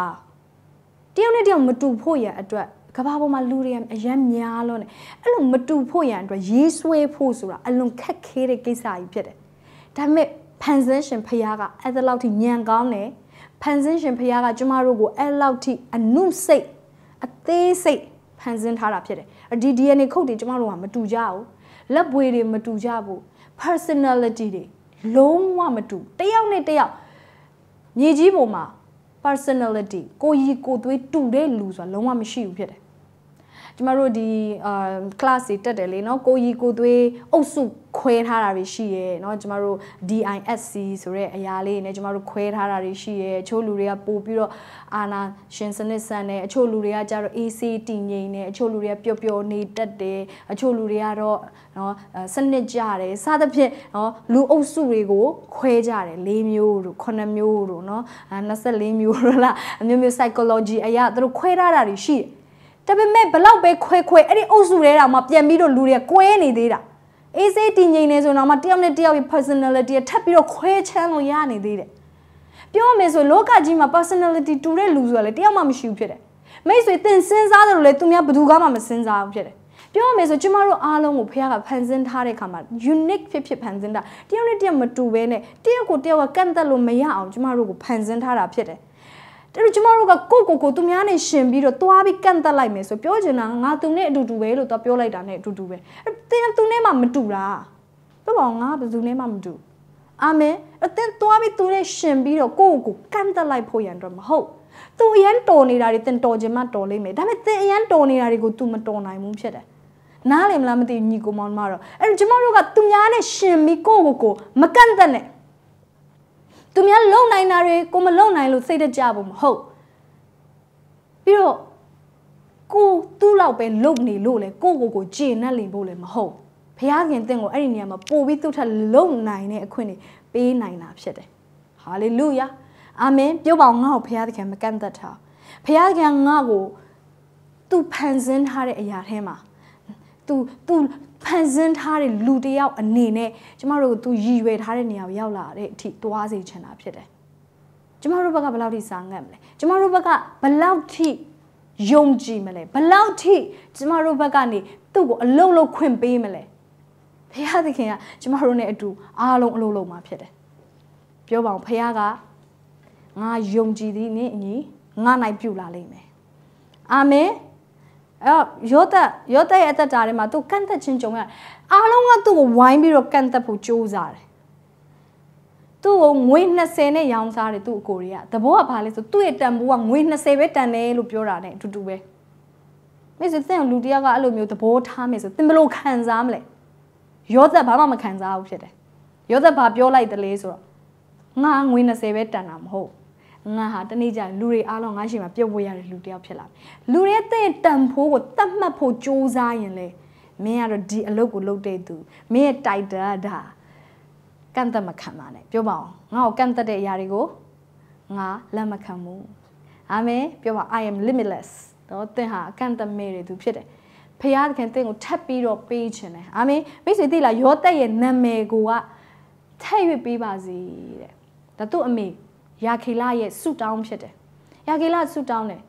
တယောက်နဲ့တယောက်မတူဖို့ရန်အတွက်ကဘာပေါ်မှာလူတွေအရန်များလို့ ਨੇ အဲ့လိုမတူဖို့ရန်အတွက်ရေးဆွဲဖို့ဆိုတာအလွန်ခက်ခဲတဲ့ကိစ္စကြီးဖြစ်တယ်ဒါပေမဲ့ဖန်ဆင်းရှင်ဖခင်ကအဲ့ဒါလောက်ထိညံကောင်းတယ်ဖန်ဆင်းရှင်ဖခင်ကကျမတို့ကိုအဲ့လောက်ထိအနုစိတ်အသေးစိတ်ဖန်ဆင်းထားတာဖြစ်တယ်ဒီ DNA ခုတ်တွေကျမတို့ကမတူကြဘူးလက်ပွေတွေမတူကြဘူး personality တွေလုံးဝမတူတယောက်နဲ့တယောက်မြေကြီးပေါ်မှာ personality ကိုကြီးကိုသွေးတူတဲ့လူဆိုတာလုံးဝမရှိဘူးဖြစ်တယ်ကျမတို့ဒီအာ class တွေတက်တယ်လေနော်ကိုကြီးကိုသွေးအုပ်စု ခွဲထားတာတွေရှိရဲเนาะကျမတို့ DISC ဆိုတဲ့အရာလေးနဲ့ကျမတို့ခွဲထားတာတွေရှိရဲအချို့လူတွေကပို့ပြီးတော့အာနာရှင်စနစ်ဆန်တယ်အချို့လူတွေကကြတော့ AC တည်ငြိမ်တယ်အချို့လူတွေကပျော်ပျော်နေတတ်တယ်အချို့လူတွေကတော့เนาะစနစ်ကြတယ်စသဖြင့်เนาะလူ အုပ်စုတွေကို ခွဲကြတယ်၄မျိုးတို့9မျိုးတို့เนาะ24မျိုးတို့လားအမျိုးမျိုး psychology အရာသူတို့ခွဲထားတာတွေရှိတယ်ဒါပေမဲ့ဘလောက်ပဲခွဲခွဲအဲ့ဒီအုပ်စုတွေတောင်မှပြန်ပြီးတော့လူတွေကွဲနေသေးတာအေးစေးတည်ငြိမ်နေဆိုတော့မှတယောက်နဲ့တယောက်ရဲ့ personality ထပ်ပြီးတော့ခွဲချမ်းလို့ရနေသေးတယ်ပြောရမယ်ဆိုလောကကြီးမှာ personality တူတဲ့လူဆိုတာလေတယောက်မှမရှိဘူးဖြစ်တယ်မိတ်ဆွေတင်စင်းစားတယ်လို့လေသူများဘယ်သူကမှမစင်းစားဘူးဖြစ်တယ်ပြောရမယ်ဆိုကျမတို့အားလုံးကိုဖခင်ကဖန်ဆင်းထားတဲ့အခါမှာ unique ဖြစ်ဖြစ်ဖန်ဆင်းတာတယောက်နဲ့တယောက်မတူဘဲနဲ့တယောက်ကိုတယောက်ကကန့်သက်လို့မရအောင်ကျမတို့ကိုဖန်ဆင်းထားတာဖြစ်တယ်။ဒါပေမဲ့ကျမတို့ကကိုကိုကိုသူများနဲ့ရှင်ပြီးတော့သွားပြီးကန့်သက်လိုက်မယ်ဆိုပြောချင်တာငါသူနဲ့အတူတူပဲလို့သွားပြောလိုက်တာနဲ့အတူတူပဲအဲ့တင်းသူနဲ့မှမတူတာပြပေါ့ငါဘယ်သူနဲ့မှမတူအာမင်အတင်းသွားပြီးသူနဲ့ရှင်ပြီးတော့ကိုကိုကိုကန့်သက်လိုက်ဖို့ရန်တော့မဟုတ်သူအရန်တော်နေတာတွေတင်တော်ခြင်းမတော်လိမ့်မယ်ဒါပေမဲ့တင်အရန်တော်နေတာတွေကို तू မတော်နိုင်ဘူးဖြစ်တယ်နားလည်မလားမသိညီကိုမောင်မတော့အဲ့တော့ကျမတို့ကသူများနဲ့ရှင်ပြီးကိုကိုကိုမကန့်သက်နဲ့သူများလုံနိုင်တာတွေကိုမလုံနိုင်လို့စိတ်တကြဘူးမဟုတ်ပြီးတော့ကိုသူ့လောက်ပဲလုံနေလို့လေကိုကိုကိုကျေနပ်လင်ဖို့လည်းမဟုတ်ဘုရားခင်တင့်ကိုအဲ့ဒီနေရာမှာပို့ပြီးသူ့ထက်လုံနိုင်တဲ့အခွင့်တွေပေးနိုင်တာဖြစ်တယ်ဟာလေလုယာအာမင်ပြောပါငါ့ကိုဘုရားသခင်မကန့်သက်ထားဘုရားခင်ငါ့ကိုသူဖန်ဆင်းထားတဲ့အရာထဲမှာ तू तू ဖန်ဆင်းထားတဲ့လူတယောက်အနေနဲ့ကျမတို့ကသူရည်ရွယ်ထားတဲ့နေရာကိုရောက်လာတဲ့အထိသွားစေချင်တာဖြစ်တယ်ကျမတို့ဘက်ကဘယ်လောက်ထိစာငတ်မလဲကျမတို့ဘက်ကဘယ်လောက်ထိယုံကြည်မလဲဘယ်လောက်ထိကျမတို့ဘက်ကနေသူ့ကိုအလုံးလုံးခွင့်ပေးမလဲဘုရားသခင်ကကျမတို့နဲ့အတူအားလုံးအလုံးလုံးမှာဖြစ်တယ်ပြောပါအောင်ဘုရားကငါယုံကြည်သည်နှင့်အညီငါ၌ပြုလာလိမ့်မယ်အာမင်အဲ့တော့ယောသက်ယောသက်ရဲ့အသက်တာထဲမှာသူကန့်သက်ခြင်းကြုံရအားလုံးကသူ့ကိုဝိုင်းပြီးတော့ကန့်သက်ဖို့ကြိုးစားတယ်သူ့ကိုငွေ20နဲ့ရောင်းစားတယ်သူ့အကိုတွေကတဘောကဘာလဲဆိုသူ့ရဲ့တန်ဖိုးကငွေ20ပဲတန်တယ်လို့ပြောတာ ਨੇ အတူတူပဲမိစေတဲ့လူတယောက်ကအဲ့လိုမျိုးသဘောထားမယ်ဆိုသင်ဘလို့ခံစားမလဲယောသက်ဘာမှမခံစားဘူးဖြစ်တယ်ယောသက်ဘာပြောလိုက်တလဲဆိုတော့ငါငွေ20ပဲတန်တာမဟုတ်ငါဟာတနေ့ကျလူတွေအားလုံးငါရှင်မှာပြုတ်ပွေရတဲ့လူတစ်ယောက်ဖြစ်လာလူတွေရဲ့တင့်တန်ဖိုးကိုတတ်မှတ်ဖို့စူးစမ်းရင်လေမင်းကတော့ဒီအလုပ်ကိုလုပ်တဲ့သူမင်းရဲ့ title ကဒါကန့်သက်မခံပါနဲ့ပြောပါအောင်ငါ့ကိုကန့်သက်တဲ့အရာတွေကိုငါလက်မခံဘူးအာမင်ပြောပါ I am limitless တော့သင်ဟာအကန့်သက်မဲ့တဲ့သူဖြစ်တယ်ဖခင်ခင်သင်ကိုထပ်ပြီးတော့ပေးခြင်းတယ်အာမင်မိတ်ဆွေတိလာယောသက်ရဲ့နာမည်ကိုကထည့်၍ပေးပါစေတဲ့ဒါသူ့အမေရာခေလရဲ့ဆုတောင်းဖြစ်တယ်ရာခေလဆုတောင်းတယ်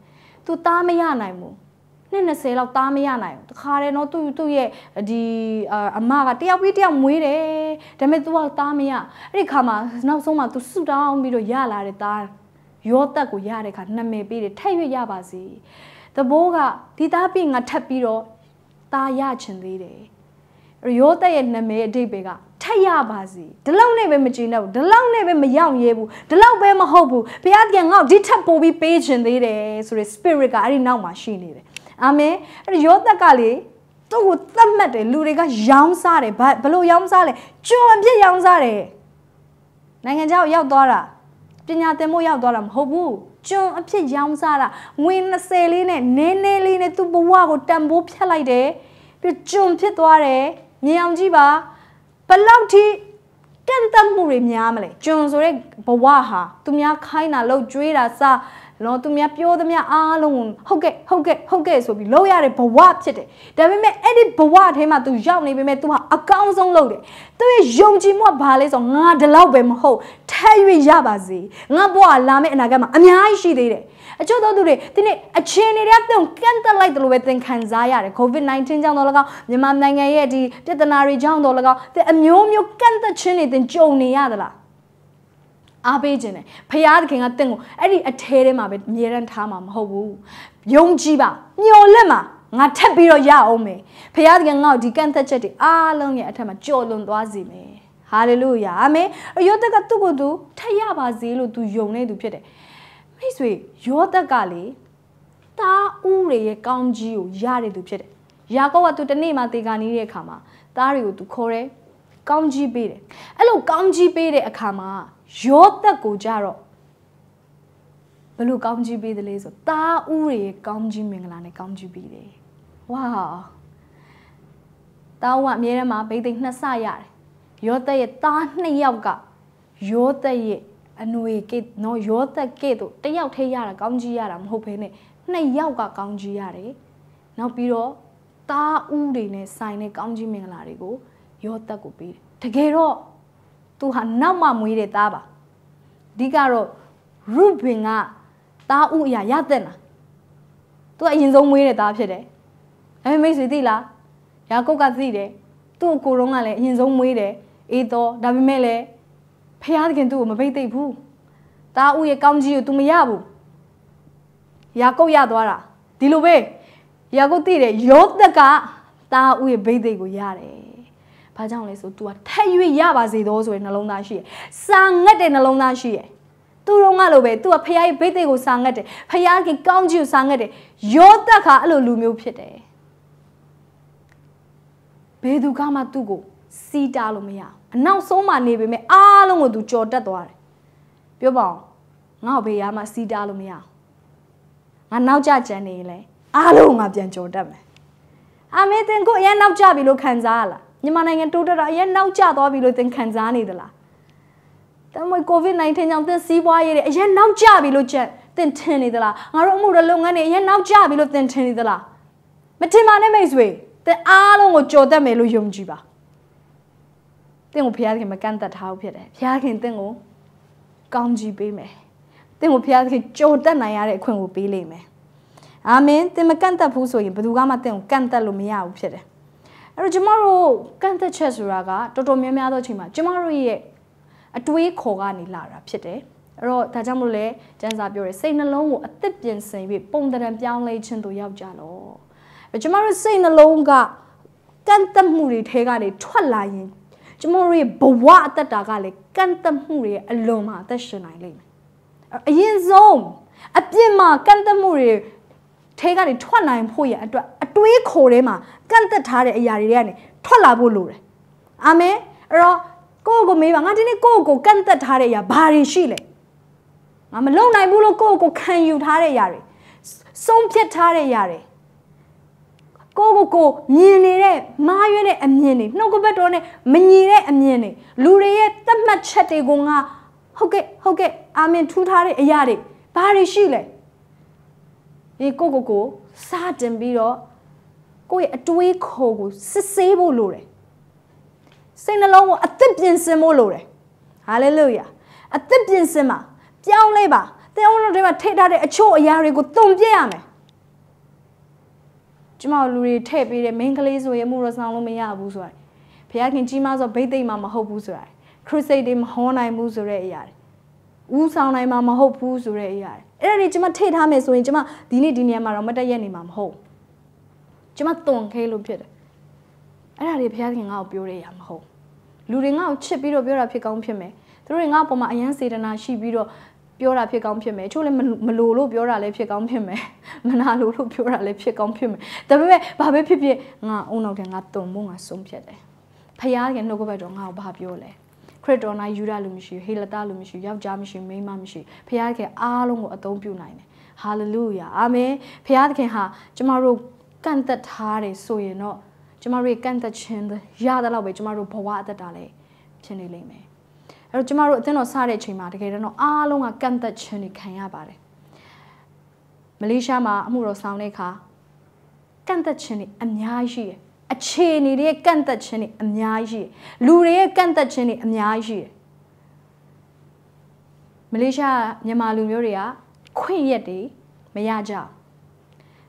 သူသားမရနိုင်ဘူးနှစ်20လောက်သားမရနိုင်ဘူးတခါတည်းတော့သူ့သူ့ရဲ့ဒီအမကတယောက်ပြီးတယောက်မွေးတယ်ဒါပေမဲ့ तू ကသားမရအဲ့ဒီခါမှာနောက်ဆုံးမှ तू ဆုတောင်းပြီးတော့ရလာတဲ့သားရောတက်ကိုရတဲ့ခါနာမည်ပေးတယ်ထက်ရွရပါစေတဘိုးကဒီသားပြင်ငါထပ်ပြီးတော့သားရချင်သေးတယ်ရောတက်ရဲ့နာမည်အတိတ်ပဲကထက်ရပါစေဒီလောက်နဲ့ပဲမကျေနပ်ဘူးဒီလောက်နဲ့ပဲမရောက်ရဲဘူးဒီလောက်ပဲမဟုတ်ဘူးဘုရားသခင်ငေါ့ဒီထက်ပိုပြီးပေးခြင်းသေးတယ်ဆိုရယ် spirit ကအဲ့ဒီနောက်မှာရှိနေတယ်အာမင်အဲ့ဒီယောသက်ကလေသူ့ကိုသတ်မှတ်တယ်လူတွေကရောင်းစားတယ်ဘာဘလို့ရောင်းစားလဲကျွန်အပြစ်ရောင်းစားတယ်နိုင်ငံခြားကိုရောက်သွားတာပညာသင်ဖို့ရောက်သွားတာမဟုတ်ဘူးကျွန်အဖြစ်ရောင်းစားတာငွေ20လေးနဲ့နည်းနည်းလေးနဲ့သူ့ဘဝကိုတန်ဖိုးဖြတ်လိုက်တယ်ပြီးကျွန်ဖြစ်သွားတယ်မြင်အောင်ကြည့်ပါဘလောက်ထိကန့်သတ်မှုတွေများမလဲကျွန်ဆိုတဲ့ဘဝဟာသူများခိုင်းတာလောက်ကြွေးတာစနော်သူများပြောသမျှအားလုံးဟုတ်ကဲ့ဟုတ်ကဲ့ဟုတ်ကဲ့ဆိုပြီးလောက်ရတဲ့ဘဝဖြစ်တယ်ဒါပေမဲ့အဲ့ဒီဘဝထဲမှာ तू ရောက်နေပေမဲ့ तू ဟာအကောင်းဆုံးလုပ်တယ်သူရဲ့ယုံကြည်မှုကဘာလဲဆိုငါဒီလောက်ပဲမဟုတ်ထက်၍ရပါစေငါဘဝလာမယ့်အနာဂတ်မှာအများကြီးရှိသေးတယ်အချို့သောသူတွေဒီနေ့အချင်းတွေတဲ့သူကန့်တက်လိုက်တယ်လို့ပဲသင်ခံစားရတယ် COVID-19 ကြောင့်တော့လကောက်မြန်မာနိုင်ငံရဲ့ဒီပြဿနာတွေကြောင့်တော့လကောက်သင်အမျိုးမျိုးကန့်သက်ခြင်းတွေသင်ကြုံနေရသလားအားပေးခြင်းနဲ့ဖရာသခင်ကတင့်ကိုအဲ့ဒီအထဲထဲမှာပဲအမြဲတမ်းထားမှာမဟုတ်ဘူးယုံကြည်ပါမျှော်လင့်ပါငါထပ်ပြီးတော့ရအောင်မယ်ဖရာသခင်ငါ့ကိုဒီကန့်သက်ချက်တွေအားလုံးရဲ့အထက်မှာကြော်လွန်သွားစေမယ်ဟာလေလုယာအာမင်အယောသက်ကသူ့ကိုယ်သူထပ်ရပါစေလို့သူယုံနေသူဖြစ်တယ်မိတ်ဆွေယောသက်ကလေတာဦးတွေရဲ့ကောင်းကြီးကိုရတယ်သူဖြစ်တယ်ယာကောကသူတနေ့မှတေကာနေတဲ့အခါမှာသားတွေကိုသူခေါ်တယ်ကောင်းကြီးပေးတယ်အဲ့လိုကောင်းကြီးပေးတဲ့အခါမှာယောသက်ကိုကြတော့ဘလို့ကောင်းကြီးပေးတယ်လဲဆိုတာဦးတွေရဲ့ကောင်းကြီးမင်္ဂလာနဲ့ကောင်းကြီးပေးတယ်ဝါတာဦးကအမြဲတမ်းမှာဘိသိက်နှစ်ဆရတယ်ယောသက်ရဲ့သားနှစ်ယောက်ကယောသက်ရဲ့အနွေကေနော်ရောသက်ကေတို့တယောက်ထဲရတာကောင်းကြီးရတာမဟုတ်ဘဲနဲ့နှစ်ယောက်ကကောင်းကြီးရတယ်နောက်ပြီးတော့တားဦးတွေနဲ့ဆိုင်တဲ့ကောင်းကြီးမင်္ဂလာတွေကိုရောသက်ကိုပေးတယ်တကယ်တော့သူဟာနောက်မှမွေးတဲ့တားပါအဓိကတော့ရုဘင်ကတားဦးအရာရသက်လားသူကအရင်ဆုံးမွေးတဲ့တားဖြစ်တယ်အဲမိတ်ဆွေသိလားယာကုပ်ကသိတယ်သူ့ကိုကိုတော့ကလည်းအရင်ဆုံးမွေးတယ်အေးတော့ဒါပေမဲ့လည်းဖះသခင်သူ့ကိုမပိတ်သိမ့်ဘူးတာဦးရဲ့ကောင်းကြီးကို तू မရဘူးယာကုပ်ရသွားတာဒီလိုပဲယာကုပ်သိတယ်ယောသက်ကတာဦးရဲ့ဘိတ်သိက်ကိုရတယ်ဘာကြောင့်လဲဆို तू ကထက်၍ရပါစေတော့ဆိုရယ်နှလုံးသားရှိရယ်စာငတ်တဲ့နှလုံးသားရှိရယ်သူတို့ကလိုပဲ तू ကဖះရဲ့ဘိတ်သိက်ကိုစာငတ်တယ်ဖះရဲ့ကောင်းကြီးကိုစာငတ်တယ်ယောသက်ကအဲ့လိုလူမျိုးဖြစ်တယ်ဘယ်သူကမှသူ့ကိုစီးတားလို့မရဘူးအနောက်ဆုံးမှနေပေမဲ့အားလုံးကိုသူကြော်တက်သွားတယ်ပြောပါအောင်ငါ့ကိုဘေးရမှာစီးတားလို့မရအောင်ငါနောက်ကျကြံနေရင်လဲအားလုံးငါပြန်ကြော်တက်မယ်အာမေသင်ကိုအရင်နောက်ကျပြီလို့ခံစားရလားမြန်မာနိုင်ငံတိုးတက်တော့အရင်နောက်ကျသွားပြီလို့သင်ခံစားနေသလားတမွေ COVID-19 ကြောင့်သင်စီးပွားရေးတွေအရင်နောက်ကျပြီလို့ချက်သင်ထင်နေသလားငါတို့အမှုတော်လုပ်ငန်းတွေအရင်နောက်ကျပြီလို့သင်ထင်နေသလားမထင်ပါနဲ့မိတ်ဆွေသင်အားလုံးကိုကြော်တက်မယ်လို့ယုံကြည်ပါတင့်ကိုဘုရားသခင်မကန့်သက်ထားဘူးဖြစ်တယ်ဘုရားခင်တင့်ကိုကောင်းကြီးပေးမယ်တင့်ကိုဘုရားသခင်ကြုံတက်နိုင်ရတဲ့အခွင့်ကိုပေးလိမ့်မယ်အာမင်သင်မကန့်သက်ဘူးဆိုရင်ဘယ်သူကမှသင်ကိုကန့်သက်လို့မရဘူးဖြစ်တယ်အဲ့တော့ကျမတို့ကန့်သက်ချက်ဆိုတာကတော်တော်များများသောအချိန်မှာကျမတို့ရဲ့အတွေးခေါ်ကနေလာတာဖြစ်တယ်အဲ့တော့ဒါကြောင့်မို့လဲကျမ်းစာပြောတယ်စိတ်နှလုံးကိုအသက်ပြင်ဆင်ပြီးပုံတံပြောင်းလဲခြင်းတို့ရောက်ကြလော့ကျမတို့စိတ်နှလုံးကကန့်သက်မှုတွေထဲကနေထွက်လာရင်ကျမတို့ရဲ့ဘဝအသက်တာကလည်းကန့်သက်မှုတွေအလွန်မှအသက်ရှင်နိုင်လိမ့်မယ်။အရင်ဆုံးအပြစ်မှာကန့်သက်မှုတွေထဲကနေထွက်နိုင်ဖို့ရအတွက်အတွေးခိုထဲမှာကန့်သက်ထားတဲ့အရာတွေကနေထွက်လာဖို့လိုတယ်။အာမင်။အဲ့တော့ကိုယ့်ကိုမေးပါငါဒီနေ့ကိုယ့်ကိုကန့်သက်ထားတဲ့အရာဘာတွေရှိလဲ။ငါမလုံနိုင်ဘူးလို့ကိုယ့်ကိုခံယူထားတဲ့အရာတွေဆုံးဖြတ်ထားတဲ့အရာတွေ။ကိုကိုကိုမြင်နေတဲ့မားရွေးတဲ့အမြင်တွေနှုတ်ကပတ်တော်နဲ့မညီတဲ့အမြင်တွေလူတွေရဲ့သတ်မှတ်ချက်တွေကငါဟုတ်ကဲ့ဟုတ်ကဲ့အာမင်ထူးထားတဲ့အရာတွေဘာတွေရှိလဲဒီကိုကိုကိုစတင်ပြီးတော့ကိုယ့်ရဲ့အတွေးခေါ်ကိုစစ်ဆေးဖို့လိုတယ်စိတ်နှလုံးကိုအသစ်ပြင်ဆင်ဖို့လိုတယ်ဟာလေလုယာအသစ်ပြင်ဆင်ပါပြောင်းလဲပါသင်အောင်တော်တွေမှာထိထားတဲ့အချို့အရာတွေကိုတုံပြစ်ရမယ်ကျမတို့လူတွေထည့်ပေးတဲ့မိန်းကလေးဆိုရင်မှုရဆောင်လို့မရဘူးဆိုတာဘုရားခင်ကြီးမားဆိုဘိတ်သိမ့်မှာမဟုတ်ဘူးဆိုတာခရစ်စိတ်တွေမဟောနိုင်ဘူးဆိုတဲ့အရာတွေဦးဆောင်နိုင်မှာမဟုတ်ဘူးဆိုတဲ့အရာတွေအဲ့ဒါတွေကျမထည့်ထားမယ်ဆိုရင်ကျမဒီနေ့ဒီနေရာမှာတော့မတက်ရက်နေမှာမဟုတ်ကျမသွန်ခဲလို့ဖြစ်တယ်အဲ့ဒါတွေဘုရားခင်ငါ့ကိုပြောတဲ့အရာမဟုတ်လူတွေငါ့ကိုချစ်ပြီးတော့ပြောတာဖြစ်ကောင်းဖြစ်မယ်သူတို့တွေငါ့ပေါ်မှာအယံစေတနာရှိပြီးတော့ပြောတာဖြစ်ကောင်းဖြစ်မယ်ချို့လည်းမလိုလို့ပြောတာလည်းဖြစ်ကောင်းဖြစ်မယ်မနာလိုလို့ပြောတာလည်းဖြစ်ကောင်းဖြစ်မယ်ဒါပေမဲ့ဘာပဲဖြစ်ဖြစ်ငါအုံနောက်တယ်ငါတုံဖို့ငါဆုံးဖြတ်တယ်ဖယားကနှုတ်ကပတ်တော်ငါ့ကိုဘာပြောလဲခရစ်တော်နိုင်ယူရလူမရှိဟေလတာလူမရှိယောက်ျားမရှိမိန်းမမရှိဖယားကအားလုံးကိုအသုံးပြုနိုင်တယ်ဟာလေလုယာအာမင်ဖယားသခင်ဟာကျမတို့ကန့်သက်ထားတယ်ဆိုရင်တော့ကျမတို့ကန့်သက်ခြင်းရတဲ့လောက်ပဲကျမတို့ဘဝအသက်တာလည်းဖြစ်နေလိမ့်မယ်အဲ့တော့ကျမတို့အသင်းတော်စတဲ့အချိန်မှာတကယ်တော့အားလုံးကကန့်သက်ခြင်းတွေခံရပါတယ်မလေးရှားမှာ အမှုတော်ဆောင်တဲ့အခါကန့်သက်ခြင်းတွေအများကြီးရှိတယ်အခြေအနေတွေရဲ့ကန့်သက်ခြင်းတွေအများကြီးရှိတယ်လူတွေရဲ့ကန့်သက်ခြင်းတွေအများကြီးရှိတယ်မလေးရှားမြန်မာလူမျိုးတွေကခွင့်ရက်တွေမရကြဘူး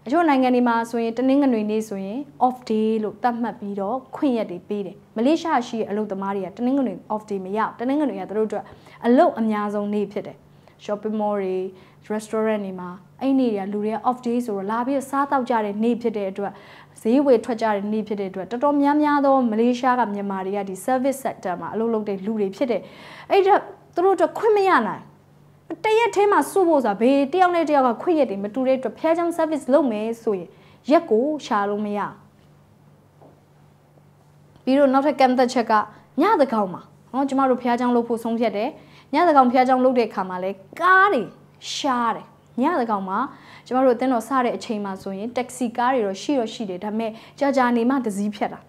အချို့နိုင်ငံတွေမှာဆိုရင်တနင်္ဂနွေနေ့ဆိုရင် off day လို့သတ်မှတ်ပြီးတော့ခွင့်ရက်တွေပေးတယ်မလေးရှားရှိအလုပ်သမားတွေကတနင်္ဂနွေ off day မရတနင်္ဂနွေကသူတို့အတွက်အလုပ်အများဆုံးနေ့ဖြစ်တယ် shopping mall တွေ restaurant တွေမှာအဲ့နေ့တွေကလူတွေက off day ဆိုတော့လာပြီးစားတောက်ကြတဲ့နေ့ဖြစ်တဲ့အတွက်ဈေးဝယ်ထွက်ကြတဲ့နေ့ဖြစ်တဲ့အတွက်တော်တော်များများသောမလေးရှားကမြန်မာတွေကဒီ service sector မှာအလုပ်လုပ်တဲ့လူတွေဖြစ်တဲ့အဲ့ဒါသူတို့အတွက်ခွင့်မရနိုင်တရက်ထဲမှာစုဖို့ဆိုတာဘေးတယောက်နဲ့တယောက်ကခွင့်ရက်တွေမတူတဲ့အတွက်ဖျားချောင်း service လုပ်မယ်ဆိုရင်ရက်ကိုရှာလို့မရပြီးတော့နောက်ထပ်ကံသက်ချက်ကညသကောင်မှာဟောကျမတို့ဖျားချောင်းလုပ်ဖို့ဆုံးဖြတ်တယ်ညသကောင်ဖျားချောင်းလုပ်တဲ့အခါမှာလဲကားတွေရှားတယ်ညသကောင်မှာကျမတို့အတင်းတော်စတဲ့အချိန်မှာဆိုရင်တက္ကစီကားတွေတော့ရှိတော့ရှိတယ်ဒါပေမဲ့ကြာကြာနေမှတစည်းဖြတ်တာ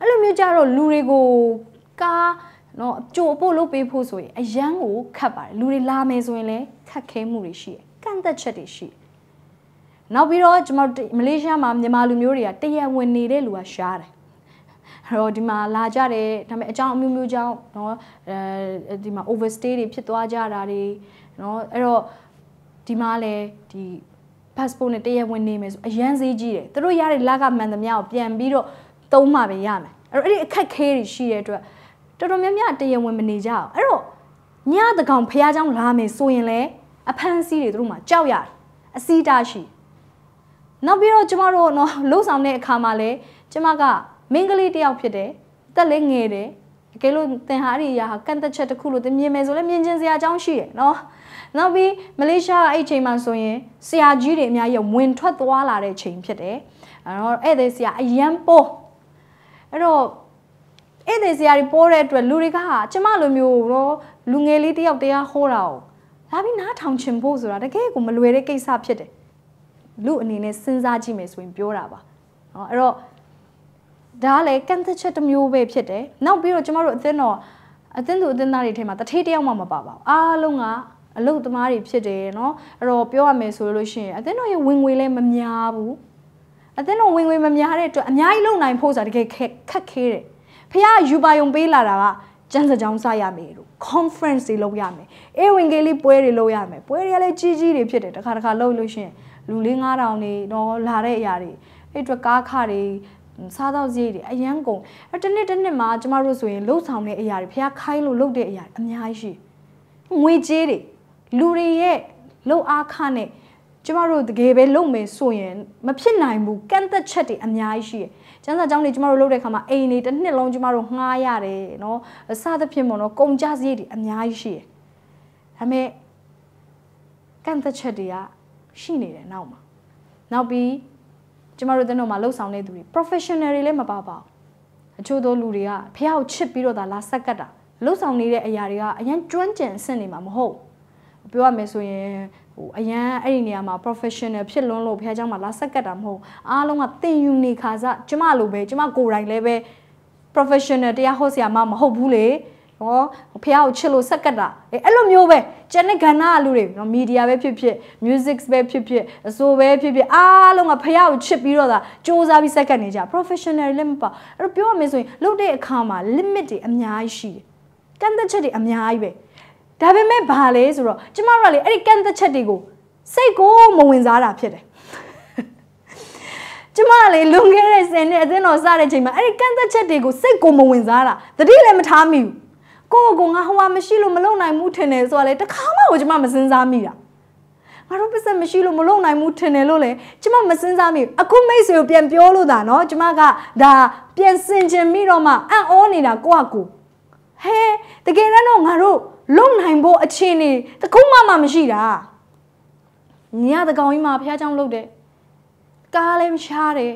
အဲ့လိုမျိုးကြတော့လူတွေကိုကားနော်ကြိုပို့လုပ်ပေးဖို့ဆိုရင် အရန်ကိုခတ်ပါတယ်လူတွေလာမယ်ဆိုရင်လည်းခက်ခဲမှုတွေရှိတယ်ကန့်သက်ချက်တွေရှိတယ်နောက်ပြီးတော့ကျွန်တော်မလေးရှားမှာမြန်မာလူမျိုးတွေကတရားဝင်နေတဲ့လူကရှားတယ်အဲ့တော့ဒီမှာလာကြတယ်ဒါပေမဲ့အကြောင်းအမျိုးမျိုးကြောင်းเนาะအဲဒီမှာ overstay တွေဖြစ်သွားကြတာတွေเนาะအဲ့တော့ဒီမှာလည်းဒီ passport နဲ့တရားဝင်နေမယ်ဆိုအရန်ဈေးကြီးတယ်သူတို့ရတဲ့လကမှန်သမျှကိုပြန်ပြီးတော့သုံးမှပဲရမယ်အဲ့တော့အဲ့ဒီအခက်ခဲတွေရှိတဲ့အတွက်တော်တော်များများတရားဝင်မနေကြအောင်အဲ့တော့ညတကောင်ဖះเจ้าလာမယ်ဆိုရင်လည်းအဖမ်းစီးတွေတို့မှကြောက်ရတယ်အစီတားရှိနောက်ပြီးတော့ကျမတို့နော်လှုပ်ဆောင်တဲ့အခါမှာလည်းကျမကမင်းကလေးတယောက်ဖြစ်တယ်တက်လည်းငယ်တယ်အကယ်လို့သင်ဟာဒီရာဟာကန့်သက်ချက်တစ်ခုလို့သင်မြင်မယ်ဆိုလည်းမြင်ချင်းစရာအကြောင်းရှိတယ်နော်နောက်ပြီးမလေးရှားအဲ့ချိန်မှာဆိုရင်ဆရာကြီးတွေအများကြီးဝင်ထွက်သွားလာတဲ့ချိန်ဖြစ်တယ်အဲ့တော့ဧည့်သည်ဆရာအရန်ပိုးအဲ့တော့အင်းနေစရာတွေပေါ်တဲ့အတွက်လူတွေကကျမလိုမျိုးတော့လူငယ်လေးတယောက်တရားဟောတာ哦လာပြီးနားထောင်ချင်ဖို့ဆိုတာတကယ်ကိုမလွယ်တဲ့ကိစ္စဖြစ်တယ်လူအနေနဲ့စဉ်းစားကြည့်မယ်ဆိုရင်ပြောတာပါเนาะအဲ့တော့ဒါကလည်းကန့်သက်ချက်တစ်မျိုးပဲဖြစ်တယ်နောက်ပြီးတော့ကျမတို့အသင်းတော်အသင်းသူအသင်းသားတွေထဲမှာတထေးတယောက်မှမပါပါဘူးအားလုံးကအလုတ်သမားတွေဖြစ်တယ်เนาะအဲ့တော့ပြောရမယ်ဆိုလို့ရှိရင်အသင်းတော်ရဲ့ဝင်ငွေလည်းမများဘူးအသင်းတော်ဝင်ငွေမများတဲ့အတွက်အများကြီးလုံနိုင်ဖို့ဆိုတာတကယ်ခက်ခဲတယ်ဖះယူပါယုံပေးလာတာကကျန်းစကြောင်းစရမယ်လို့ conference တွေလုပ်ရမယ်အေဝင်ကလေးပွဲတွေလုပ်ရမယ်ပွဲတွေကလည်းကြီးကြီးတွေဖြစ်တယ်တခါတခါလုပ်လို့ရှိရင်လူလေး9000နေတော့လာတဲ့အရာတွေအဲ့အတွက်ကားခတွေစားသောက်စရိတ်တွေအရန်ကုန်အဲ့တစ်နှစ်တစ်နှစ်မှာကျမတို့ဆိုရင်လှုပ်ဆောင်တဲ့အရာတွေဖះခိုင်းလို့လုပ်တဲ့အရာတွေအများကြီးရှိငွေကြေးတွေလူတွေရဲ့လှုပ်အားခနဲ့ကျမတို့တကယ်ပဲလုပ်မယ်ဆိုရင်မဖြစ်နိုင်ဘူးကန့်သက်ချက်တွေအများကြီးရှိတယ်ကျန်းစာကြောင်းတွေကျမတို့လုပ်တဲ့ခါမှာအိမ်တွေတစ်နှစ်လုံးကျမတို့ငှားရတယ်နော်စသဖြင့်ပေါ့နော်ကုန်ကြစရိတ်တွေအများကြီးရှိတယ်ဒါပေမဲ့ကန့်သက်ချက်တွေကရှိနေတယ်နောက်မှာနောက်ပြီးကျမတို့တင်းတို့မှာလှုပ်ဆောင်နေသူတွေ professional တွေလည်းမပါပါဘူးအချို့သောလူတွေကဖះကိုချစ်ပြီးတော့ဒါလာဆက်ကတ်တာလှုပ်ဆောင်နေတဲ့အရာတွေကအရင်ကျွမ်းကျင်အဆင့်နေမှာမဟုတ်ပြောရမယ်ဆိုရင်ဟိုအရန်အဲ့ဒီနေရာမှာ professional ဖြစ်လွန်းလို့ဘုရားကျောင်းမှာလာဆက်ကတ်တာမဟုတ်အားလုံးကသင်ယူနေခါစားကျမလိုပဲကျမကိုယ်တိုင်လည်းပဲ professional တရားဟောဆရာမမဟုတ်ဘူးလေဟောဖះကိုချစ်လို့ဆက်ကတ်တာအဲအဲ့လိုမျိုးပဲကျန်တဲ့ကဏ္ဍလူတွေနော်မီဒီယာပဲဖြစ်ဖြစ် music ပဲဖြစ်ဖြစ်အစိုးပဲဖြစ်ဖြစ်အားလုံးကဖះကိုချစ်ပြီးတော့သာစူးစမ်းပြီးဆက်ကတ်နေကြ professional လည်းမပါအဲ့တော့ပြောရမယ်ဆိုရင်လုပ်တဲ့အခါမှာ limit တွေအများကြီးရှိတယ်ကန့်သတ်ချက်တွေအများကြီးပဲဒါပေမဲ့ဘာလဲဆိုတော့ကျမတို့ကလေအဲ့ဒီကန့်သက်ချက်တွေကိုစိတ်ကိုမဝင်စားတာဖြစ်တယ်ကျမကလေလွန်ခဲ့တဲ့ဆယ်နှစ်အသင်းတော်စတဲ့ချိန်မှာအဲ့ဒီကန့်သက်ချက်တွေကိုစိတ်ကိုမဝင်စားတာတတိလည်းမထားမိဘူးကိုကိုကငါဟိုဟာမရှိလို့မလုံနိုင်ဘူးထင်တယ်ဆိုတာလေတခါမှကိုကျမမစဉ်းစားမိတာငါတို့ပတ်စံမရှိလို့မလုံနိုင်ဘူးထင်တယ်လို့လေကျမမစဉ်းစားမိအခုမိတ်ဆွေကိုပြန်ပြောလို့ဒါနော်ကျမကဒါပြန်စင်ချင်ပြီးတော့မှအံ့ဩနေတာကိုကကိုဟဲတကယ်တော့ငါတို့လုံနိုင်ဖို့အချင်းနေတခုမှမမရှိတာညီကတကောင်ကြီးမှာဖះเจ้าလုတ်တယ်ကားလည်းမရှားတယ်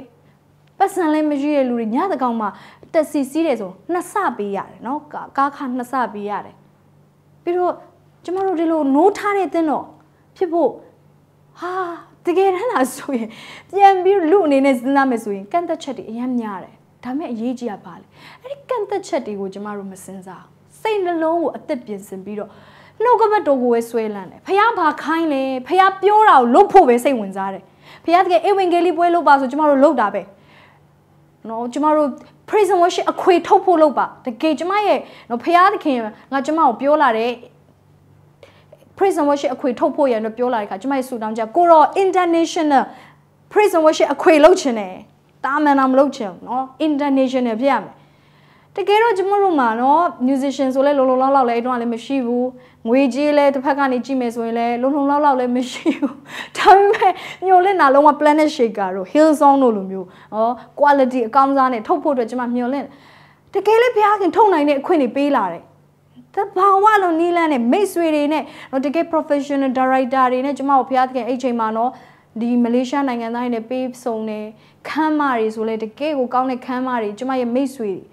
ပတ်စံလည်းမရှိတဲ့လူတွေညတကောင်မှာတက်စီစီးတယ်ဆိုနှစ်ဆပေးရတယ်เนาะကားခါနှစ်ဆပေးရတယ်ပြီးတော့ကျမတို့ဒီလိုနိုးထားတဲ့တင်းတော့ဖြစ်ဖို့ဟာတကယ်တမ်းလားဆိုရင်ပြန်ပြီးလူအနေနဲ့စဉ်းစားမယ်ဆိုရင်ကန့်သက်ချက်တွေအများများတယ်ဒါမဲ့အရေးကြီးရပါလေအဲ့ဒီကန့်သက်ချက်တွေကိုကျမတို့မစဉ်းစားစိတ်နှလုံးကိုအသက်ပြင်ဆင်ပြီးတော့နှုတ်ကပတ်တော်ကိုပဲဆွဲလန်းတယ်ဖះဘာခိုင်းလဲဖះပြောတာကိုလုပ်ဖို့ပဲစိတ်ဝင်စားတယ်ဖះတကယ်အေဝံဂေလိပွဲလုပ်ပါဆိုကျမတို့လုပ်တာပဲနော်ကျမတို့ praise and worship အခွေထုတ်ဖို့လုပ်ပါတကယ်ကျမရဲ့နော်ဖះသခင်ငါကျမကိုပြောလာတယ် praise and worship အခွေထုတ်ဖို့ရတော့ပြောလာတဲ့ခါကျမရဲ့ဆူတောင်းချက်ကိုတော့ international praise and worship အခွေလုပ်ချင်တယ်တာမန်တော့မလုပ်ချင်ဘူးနော် international ဖြစ်ရမယ်တကယ်တော့ကျမတို့မှာနော် musician ဆိုလဲလုံလုံလောက်လောက်လဲအဲ့တော့လည်းမရှိဘူးငွေကြေးလဲတစ်ဖက်ကနေကြည့်မယ်ဆိုရင်လဲလုံလုံလောက်လောက်လဲမရှိဘူးဒါပေမဲ့ညိုလင့်တာလုံးဝ planet shaker တို့ hill song တို့လိုမျိုးဟော quality အကောင်းစားနဲ့ထုတ်ဖို့အတွက်ကျမညိုလင့် တကယ်လဲဘုရားခင်ထုတ်နိုင်တဲ့အခွင့်တွေပေးလာတယ်တဘာဝလုံးနီးလန်းနဲ့မိတ်ဆွေတွေနဲ့တော့တကယ် professional director တွေနဲ့ကျမတို့ဘုရားသခင်အဲ့ချိန်မှာနော်ဒီမလေးရှားနိုင်ငံသားတွေနဲ့ပေးဆုံတယ်ခမ်းမတွေဆိုလဲတကယ်ကိုကောင်းတဲ့ခမ်းမတွေကျမရဲ့မိတ်ဆွေတွေ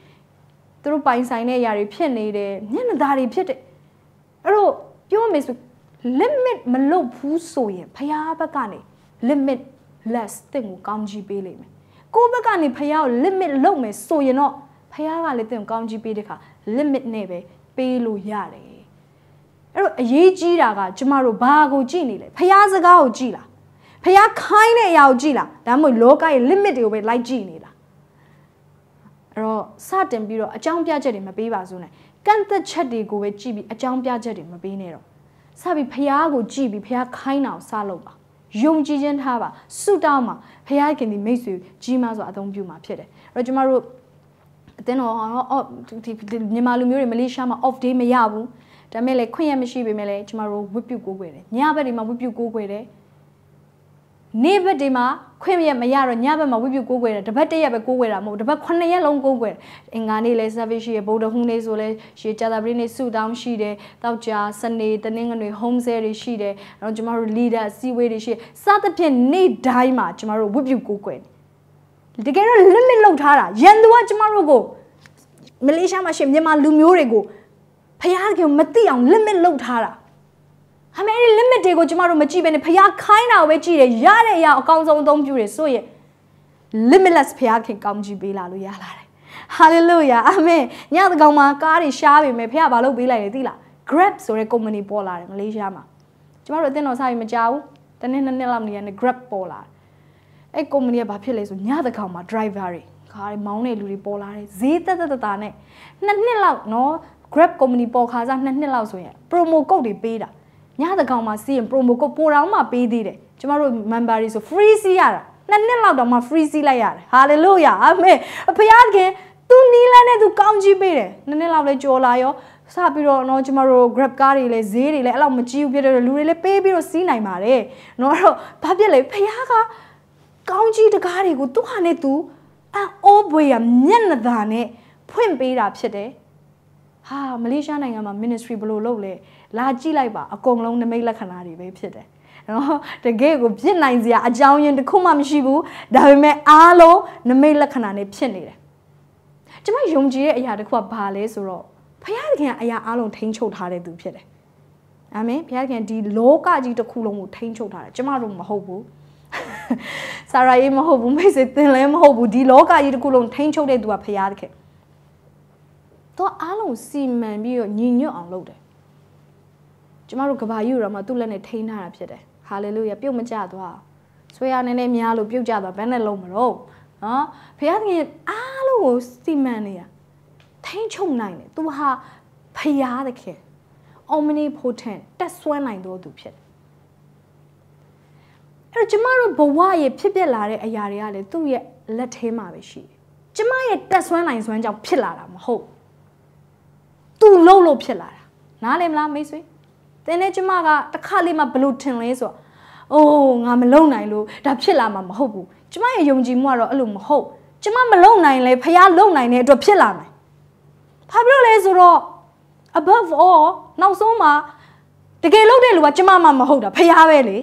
သူတို့ပိုင်ဆိုင်တဲ့ຢာတွေဖြစ်နေတယ်မျက်နှာသားတွေဖြစ်တယ်အဲ့တော့ပြောမယ်ဆို limit မလုပ်ဘူးဆိုရင်ဖះဘက်ကနေ limit less တင့်ကိုကောင်းကြီးပေးလိမ့်မယ်ကိုဘက်ကနေဖះကို limit လုပ်မယ်ဆိုရင်တော့ဖះကလည်းတင့်ကိုကောင်းကြီးပေးတဲ့ခါ limit နဲ့ပဲပေးလို့ရတယ်အဲ့တော့အရေးကြီးတာကကျမတို့ဘာကိုကြည့်နေလဲဖះစကားကိုကြည့်လားဖះခိုင်းတဲ့အရာကိုကြည့်လားဒါမှမဟုတ်လောကရဲ့ limit တွေကိုပဲလိုက်ကြည့်နေလားအဲ့တော့စတင်ပြီးတော့အကြောင်းပြချက်တွေမပေးပါစို့နဲ့ကန့်သက်ချက်တွေကိုပဲကြည့်ပြီးအကြောင်းပြချက်တွေမပေးနဲ့တော့စပြီးဖះကိုကြည့်ပြီးဖះခိုင်းအောင်စလုပ်ပါယုံကြည်ခြင်းထားပါဆုတောင်းပါဖះခင်ဒီမိတ်ဆွေကြီးမားစွာအသုံးပြုမှာဖြစ်တယ်အဲ့တော့ကျမတို့အတင်းတော်တော့ဒီမြန်မာလူမျိုးတွေမလေးရှားမှာ off day မရဘူးဒါမဲ့လေခွင့်ရမရှိပေမဲ့လေကျမတို့ဝတ်ပြုကိုးကွယ်တယ်ညဘက်တွေမှာဝတ်ပြုကိုးကွယ်တယ်နေ့ဘက်ဒီမှာခွင့်ရမရတော့ညဘက်မှာဝိပုကိုးကွယ်တယ်တပတ်တရက်ပဲကိုးကွယ်တာမဟုတ်တပတ်9ရက်လုံးကိုးကွယ်အင်္ဂါနေ့လဲ service ရှိရဗုဒ္ဓဟူးနေ့ဆိုလဲရှိကြတာပရိနေ့ဆုတောင်းရှိတယ်တောက်ကြစနေတနင်္ဂနွေ home sale တွေရှိတယ်အဲ့တော့ကျမတို့ leader စီဝေးတွေရှိစသဖြင့်နေ့တိုင်းမှာကျမတို့ဝိပုကိုးကွယ်တကယ်တော့ limit လောက်ထားတာရန်သူကကျမတို့ကိုမလေးရှားမှာရှိမြန်မာလူမျိုးတွေကိုဖျားခင်မသိအောင် limit လောက်ထားတာအမေအဲ့ဒီ limit တွေကိုကျမတို့မကြည့်ဘဲနဲ့ဖျားခိုင်းတာပဲကြည့်တယ်ရတဲ့အရာအကောင်းဆုံးအသုံးပြုတယ်ဆိုရင် limitless ဖျားခင်ကောင်းကြီးပေးလာလို့ရလာတယ် hallelujah အာမင်ညတကောင်မှာကားတွေရှားပေမဲ့ဖျားဘာလုပ်ပေးလိုက်လဲသိလား Grab ဆိုတဲ့ company ပေါ်လာတယ်မလေးရှားမှာကျမတို့အသင်းတော်ဆိုင်မကြဘူးတနေ့နှစ်နှစ်လောက်နေရတဲ့ Grab ပေါ်လာတယ်အဲ့ company ကဘာဖြစ်လဲဆိုညတကောင်မှာ driver တွေခါးတွေမောင်းတဲ့လူတွေပေါ်လာတယ်ဈေးတက်တက်တတာနဲ့နှစ်နှစ်လောက်နော် Grab company ပေါ်ခါစားနှစ်နှစ်လောက်ဆိုရင် promo code တွေပေးတာညတကောင်မှာစီးရင် promo code ပိုတောင်းမှပေးသေးတယ်ကျမတို့ member တွေဆို free စီးရတာနှစ်နှစ်လောက်တောင်မှ free စီးလိုက်ရတယ် hallelujah အာမင်အဖေရခင်သူနီးလန်းနဲ့သူကောင်းကြီးပေးတယ်နှစ်နှစ်လောက်လဲကြော်လာရောစပြီးတော့เนาะကျမတို့ grab ကားတွေလည်းဈေးတွေလည်းအဲ့လောက်မကြီးဘူးပြတဲ့လူတွေလည်းပေးပြီးတော့စီးနိုင်ပါတယ်เนาะအဲ့တော့ဘာဖြစ်လဲဖះကကောင်းကြီးတကားတွေကိုသူ့ဟာနဲ့သူအအိုးဘွေရမျက်နှာသာနဲ့ဖွင့်ပေးတာ ဖြစ်တယ်ဟာမလေးရှားနိုင်ငံမှာ ministry ဘယ်လိုလုပ်လဲလာကြည့်လိုက်ပါအကုန်လုံးနမိတ်လက္ခဏာတွေပဲဖြစ်တယ်နော်တကယ်ကိုပြစ်နိုင်စရာအကြောင်းရင်းတစ်ခုမှမရှိဘူးဒါပေမဲ့အားလုံးနမိတ်လက္ခဏာနဲ့ဖြစ်နေတယ်ကျမယုံကြည်တဲ့အရာတစ်ခုကဘာလဲဆိုတော့ဘုရားသခင်ကအရာအားလုံးထိန်းချုပ်ထားတဲ့သူဖြစ်တယ်အာမင်ဘုရားသခင်ဒီလောကကြီးတစ်ခုလုံးကိုထိန်းချုပ်ထားတယ်ကျမတို့မဟုတ်ဘူးဆာရာအေးမဟုတ်ဘူးမိစေသင်လည်းမဟုတ်ဘူးဒီလောကကြီးတစ်ခုလုံးထိန်းချုပ်တဲ့သူကဘုရားသခင်သူအားလုံးစီမံပြီးတော့ညီညွတ်အောင်လုပ်တယ်ကျမတို့ကဘာယူတော့မှသူ့လက်နဲ့ထိန်းထားတာဖြစ်တယ်ဟာလေလုယာပြုတ်မကြသွားဆွေရနည်းနည်းများလို့ပြုတ်ကြသွားဘယ်နဲ့လုံးမတော့နော်ဖခင်ကအားလုံးကိုစီမံနေတာထိန်းချုပ်နိုင်တယ်သူဟာဖခင်သခင် omnipotent တက်ဆွမ်းနိုင်တော်သူဖြစ်တယ်အဲ့တော့ကျမတို့ဘဝရဲ့ဖြစ်ပျက်လာတဲ့အရာတွေကလည်းသူ့ရဲ့လက်ထဲမှာပဲရှိတယ်။ကျမရဲ့တက်ဆွမ်းနိုင်စွမ်းကြောင့်ဖြစ်လာတာမဟုတ်။သူလှုပ်လို့ဖြစ်လာတာ။နားလည်မလားမိတ်ဆွေ။သင်နဲ့ကျမကတစ်ခါလေးမှဘလို့ထင်လဲဆိုတော့အိုးငါမလုံနိုင်လို့ဒါဖြစ်လာမှာမဟုတ်ဘူးကျမရဲ့ယုံကြည်မှုကတော့အဲ့လိုမဟုတ်ကျမမလုံနိုင်လဲဖះလုံနိုင်တဲ့အတွက်ဖြစ်လာမယ်ဘာဖြစ်လို့လဲဆိုတော့ above all နောက်ဆုံးမှာတကယ်လုံတဲ့လူကကျမမှမဟုတ်တာဖះပဲလေ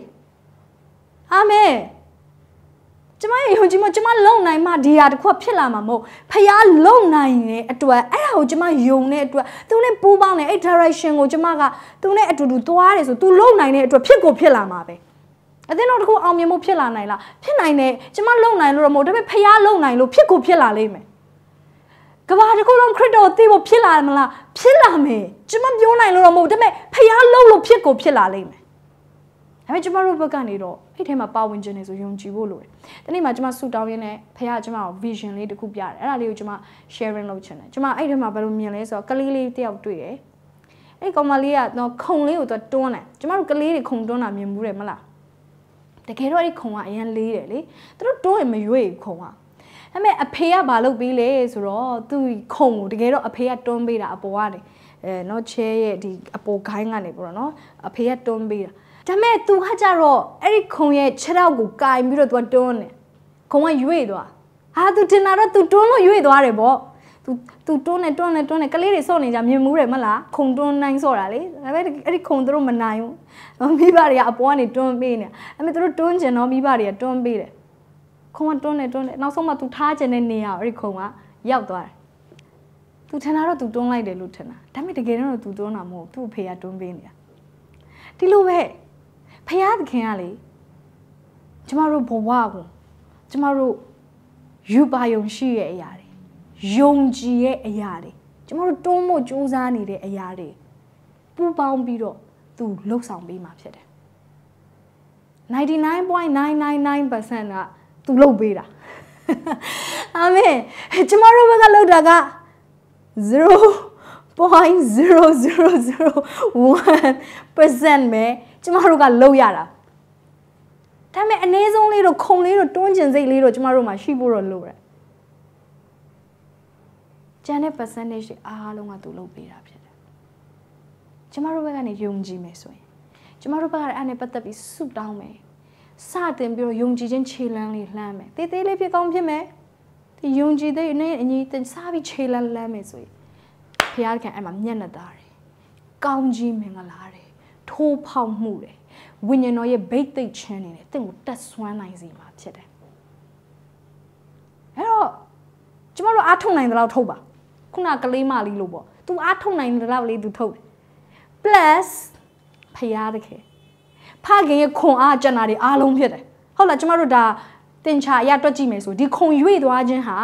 အာမင်ကျမရဲ့ယုံကြည်မှုကျမလုံနိုင်မှဒီဟာတစ်ခုဖြစ်လာမှာမဟုတ်ဖះလုံနိုင်တဲ့အတွက်အဲ့ဒါကိုကျမယုံတဲ့အတွက်သူနဲ့ပူးပေါင်းတဲ့အဲ့ direction ကိုကျမကသူနဲ့အတူတူသွားတယ်ဆိုသူလုံနိုင်တဲ့အတွက်ဖြစ်ကိုဖြစ်လာမှာပဲအသင်းတော်တစ်ခုအောင်မြင်မှုဖြစ်လာနိုင်လားဖြစ်နိုင်တယ်ကျမလုံနိုင်လို့တော့မဟုတ်ဒါပေမဲ့ဖះလုံနိုင်လို့ဖြစ်ကိုဖြစ်လာလိမ့်မယ်ကဘာတစ်ခုလုံးခရစ်တော်သိဖို့ဖြစ်လာမလားဖြစ်လာမယ်ကျမပြောနိုင်လို့တော့မဟုတ်ဒါပေမဲ့ဖះလုံလို့ဖြစ်ကိုဖြစ်လာလိမ့်မယ်ဒါပေမဲ့ကျမတို့ဘက်ကနေတော့အဲ့ထဲမှာပါဝင်ခြင်းနေဆိုယုံကြည်ဖို့လိုတယ်။တနေ့မှာကျမဆူတောင်းရင်းနဲ့ဖခင်ကျမကို vision လေးတစ်ခုပြတယ်။အဲ့ဒါလေးကိုကျမ sharing လုပ်ချင်တယ်။ကျမအဲ့ထဲမှာဘယ်လိုမြင်လဲဆိုတော့ကလေးလေးတယောက်တွေ့တယ်။အဲ့ကောင်မလေးကတော့ခုံလေးကိုတော့တွန်းတယ်။ကျမတို့ကလေးတွေခုံတွန်းတာမြင်မှုတယ်မလား။တကယ်တော့အဲ့ခုံကအရင်လေးတယ်လေ။သူတို့တွန်းရင်မရွေ့ခုံက။ဒါပေမဲ့အဖေကဘာလုပ်ပြီးလဲဆိုတော့သူခုံကိုတကယ်တော့အဖေကတွန်းပေးတာအပေါ်ကနေ။အဲနော်ချဲရဲ့ဒီအပေါ်ခိုင်းကနေပေါ့နော်။အဖေကတွန်းပေးတာ။ဒါမဲ့ तू ဟာကြတော့အဲ့ဒီခုံရဲ့ခြေထောက်ကိုကင်ပြီးတော့ तू တွန်းတယ်ခုံကရွေ့သွားဟာ तू တင်လာတော့ तू တွန်းလို့ရွေ့သွားတယ်ပေါ့ तू तू တွန်းနေတွန်းနေတွန်းနေကလေးတွေစော့နေကြမြင်မှုတယ်မလားခုံတွန်းနိုင်စော့တာလေဒါပေမဲ့အဲ့ဒီခုံတို့မနိုင်ဘူးမိဘတွေကအပေါ်ကနေတွန်းပေးနေအဲ့မဲ့တို့တွန်းကျင်တော့မိဘတွေကတွန်းပေးတယ်ခုံကတွန်းနေတွန်းနေနောက်ဆုံးမှ तू ထားကျင်တဲ့နေရာအဲ့ဒီခုံကရောက်သွားတယ် तू ထင်တာတော့ तू တွန်းလိုက်တယ်လို့ထင်တာဒါပေမဲ့တကယ်တော့ तू တွန်းတာမဟုတ်ဘူးသူ့အဖေကတွန်းပေးနေတာဒီလိုပဲဖယားသခင်ကလေကျမတို့ဘဝကိုကျမတို့ယူပါယုံရှိရဲ့အရာတွေယုံကြည်ရဲ့အရာတွေကျမတို့တွန်းမို့စူးစမ်းနေတဲ့အရာတွေပူပေါင်းပြီးတော့သူလှုပ်ဆောင်ပေးมาဖြစ်တယ်99.999%ကသူလှုပ်ပေးတာအာမင်ကျမတို့ဘက်ကလှုပ်တာက0 0.0001%ပဲကျမတို့ကလောက်ရတာဒါပေမဲ့အနည်းဆုံးလေးတော့ခုံလေးတော့တွန်းကျင်စိတ်လေးတော့ကျမတို့မှာရှိဖို့တော့လိုရတယ်ကျန်တဲ့ percentage တွေအားလုံးကသူလုပ်ပေးတာဖြစ်တယ်ကျမတို့ဘက်ကနေယုံကြည်မယ်ဆိုရင် ကျမတို့ဘက်ကလည်းအဲ့နဲ့ပတ်သက်ပြီးဆုတောင်းမယ်စတင်ပြီးတော့ယုံကြည်ခြင်းခြေလှမ်းလေးလှမ်းမယ်တေးသေးလေးဖြစ်ကောင်းဖြစ်မယ်ဒီယုံကြည်တဲ့အနည်းအညီစပြီးခြေလှမ်းလှမ်းမယ်ဆိုရင်ရားသခင်အဲ့မှာမျက်နှာသားတယ်။ကောင်းကြီးမင်္ဂလာတယ်။ထိုးဖောက်မှုတယ်။ဝိညာဉ်တော်ရဲ့ဘိတ်သိက်ချင်းနေတယ်။တင့်ကိုတက်ဆွမ်းနိုင်စီမှာဖြစ်တယ်။အဲ့တော့ကျမတို့အားထုတ်နိုင်တဲ့လောက်ထုတ်ပါ။ခုနကလေးမလေးလို့ပေါ့။ तू အားထုတ်နိုင်တဲ့လောက်လေး तू ထုတ်တယ်။ plus ဖရားတခင်။ဖခင်ရဲ့ခွန်အားကြံ့နာတွေအားလုံးဖြစ်တယ်။ဟုတ်လားကျမတို့ဒါတင်ချာအရတွက်ကြည့်မယ်ဆိုဒီခုံရွေ့သွားခြင်းဟာ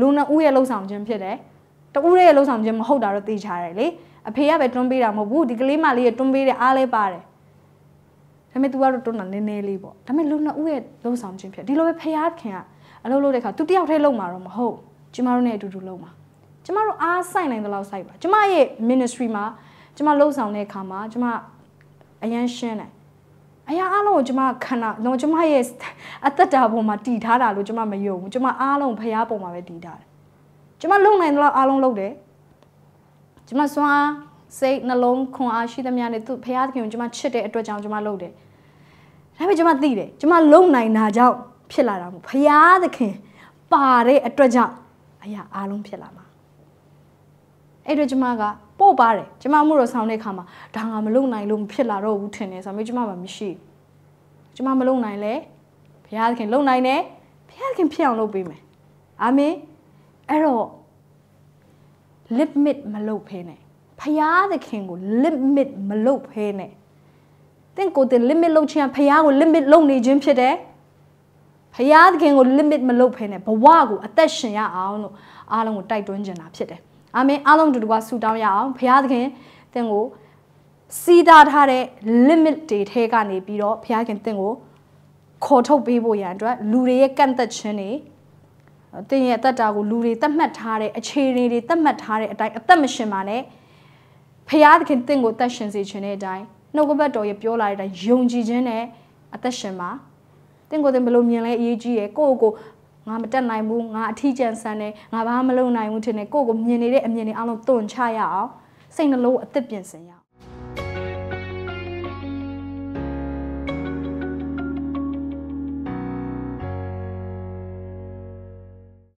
လူနှုတ်ဦးရဲ့လှုပ်ဆောင်ခြင်းဖြစ်တယ်။တူးရဲလှုပ်ဆောင်ခြင်းမဟုတ်တာတော့သိချတယ်လေအဖေကပဲတွန်းပေးတာမဟုတ်ဘူးဒီကလေးမလေးကတွန်းပေးတဲ့အားလဲပါတယ်ဒါပေမဲ့ तू ကတော့တွန်းတာနည်းနည်းလေးပေါ့ဒါပေမဲ့လူနှစ်ဦးရဲ့လှုပ်ဆောင်ခြင်းဖြစ်ဒီလိုပဲဖယားခင်ကအလုပ်လုပ်တဲ့အခါ तू တယောက်တည်းလုပ်မှာတော့မဟုတ်ကျမတို့နဲ့အတူတူလုပ်မှာကျမတို့အားဆိုင်နိုင်တဲ့လောက်ဆိုင်ပါကျမရဲ့ ministry မှာကျမလှုပ်ဆောင်တဲ့အခါမှာကျမအရန်ရှင်းတယ်အရာအလုံးကိုကျမခန္ဓာလုံးကျမရဲ့အသက်တာပေါ်မှာတည်ထားတာလို့ကျမမယုံဘူးကျမအားလုံးဖရားပေါ်မှာပဲတည်ထားတယ်ကျမလုံနိုင်တော့အားလုံးလုပ်တယ်ကျမစွမ်းစိတ်နှလုံးခွန်အားရှိသမျှနဲ့သူဖရာသခင်ကိုကျမချစ်တဲ့အတွက်ကြောင့်ကျမလုပ်တယ်ဒါပေမဲ့ကျမသိတယ်ကျမလုံနိုင်တာကြောင့်ဖြစ်လာတာမို့ဖရာသခင်ပါတဲ့အတွက်ကြောင့်အရာအားလုံးဖြစ်လာမှာအဲ့တော့ကျမကပို့ပါတယ်ကျမမှုတော်ဆောင်တဲ့အခါမှာဒါငါမလုံနိုင်လို့မဖြစ်လာတော့ဘူးထင်တယ်ဆိုမျိုးကျမမှမရှိကျမမလုံနိုင်လဲဘုရားသခင်လုံနိုင်တယ်ဘုရားသခင်ဖြစ်အောင်လုပ်ပေးမယ်အာမင်အဲ့တော့ limit မလုပ်ဖဲနဲ့ဖရာသခင်ကို limit မလုပ်ဖဲနဲ့တင့်ကိုယ်တင် limit လုပ်ခြင်းဖရာကို limit လုပ်နေခြင်းဖြစ်တယ်ဖရာသခင်ကို limit မလုပ်ဖဲနဲ့ဘဝကိုအသက်ရှင်ရအောင်လို့အားလုံးကိုတိုက်တွန်းချင်တာဖြစ်တယ်အာမင်အားလုံးတူတူကဆူတောင်းရအောင်ဖရာသခင်တင့်ကိုစီးတားထားတဲ့ limit တွေထဲကနေပြီးတော့ဖရာခင်တင့်ကိုခေါ်ထုတ်ပေးဖို့ရန်အတွက်လူတွေရဲ့ကန့်သက်ခြင်းတွေတင်ရဲ့အသက်တာကိုလူတွေသတ်မှတ်ထားတဲ့အခြေအနေတွေသတ်မှတ်ထားတဲ့အတိုင်းအသက်မရှင်ပါနဲ့ဖရာသခင်တင့်ကိုအသက်ရှင်စေခြင်းတဲ့အတိုင်းနှုတ်ကပတ်တော်ရဲ့ပြောလာတဲ့အတိုင်းယုံကြည်ခြင်းနဲ့အသက်ရှင်ပါတင့်ကိုယ်တင်ဘယ်လိုမြင်လဲအရေးကြီးရယ်ကိုယ့်ကိုယ်ငါမတက်နိုင်ဘူးငါအထီးကျန်ဆန်းတယ်ငါဘာမလုပ်နိုင်ဘူးထင်တယ်ကိုယ့်ကိုမြင်နေတဲ့အမြင်တွေအလုံးတွန့်ချရအောင်စိတ်နှလုံးအသက်ပြင်ဆင်ရ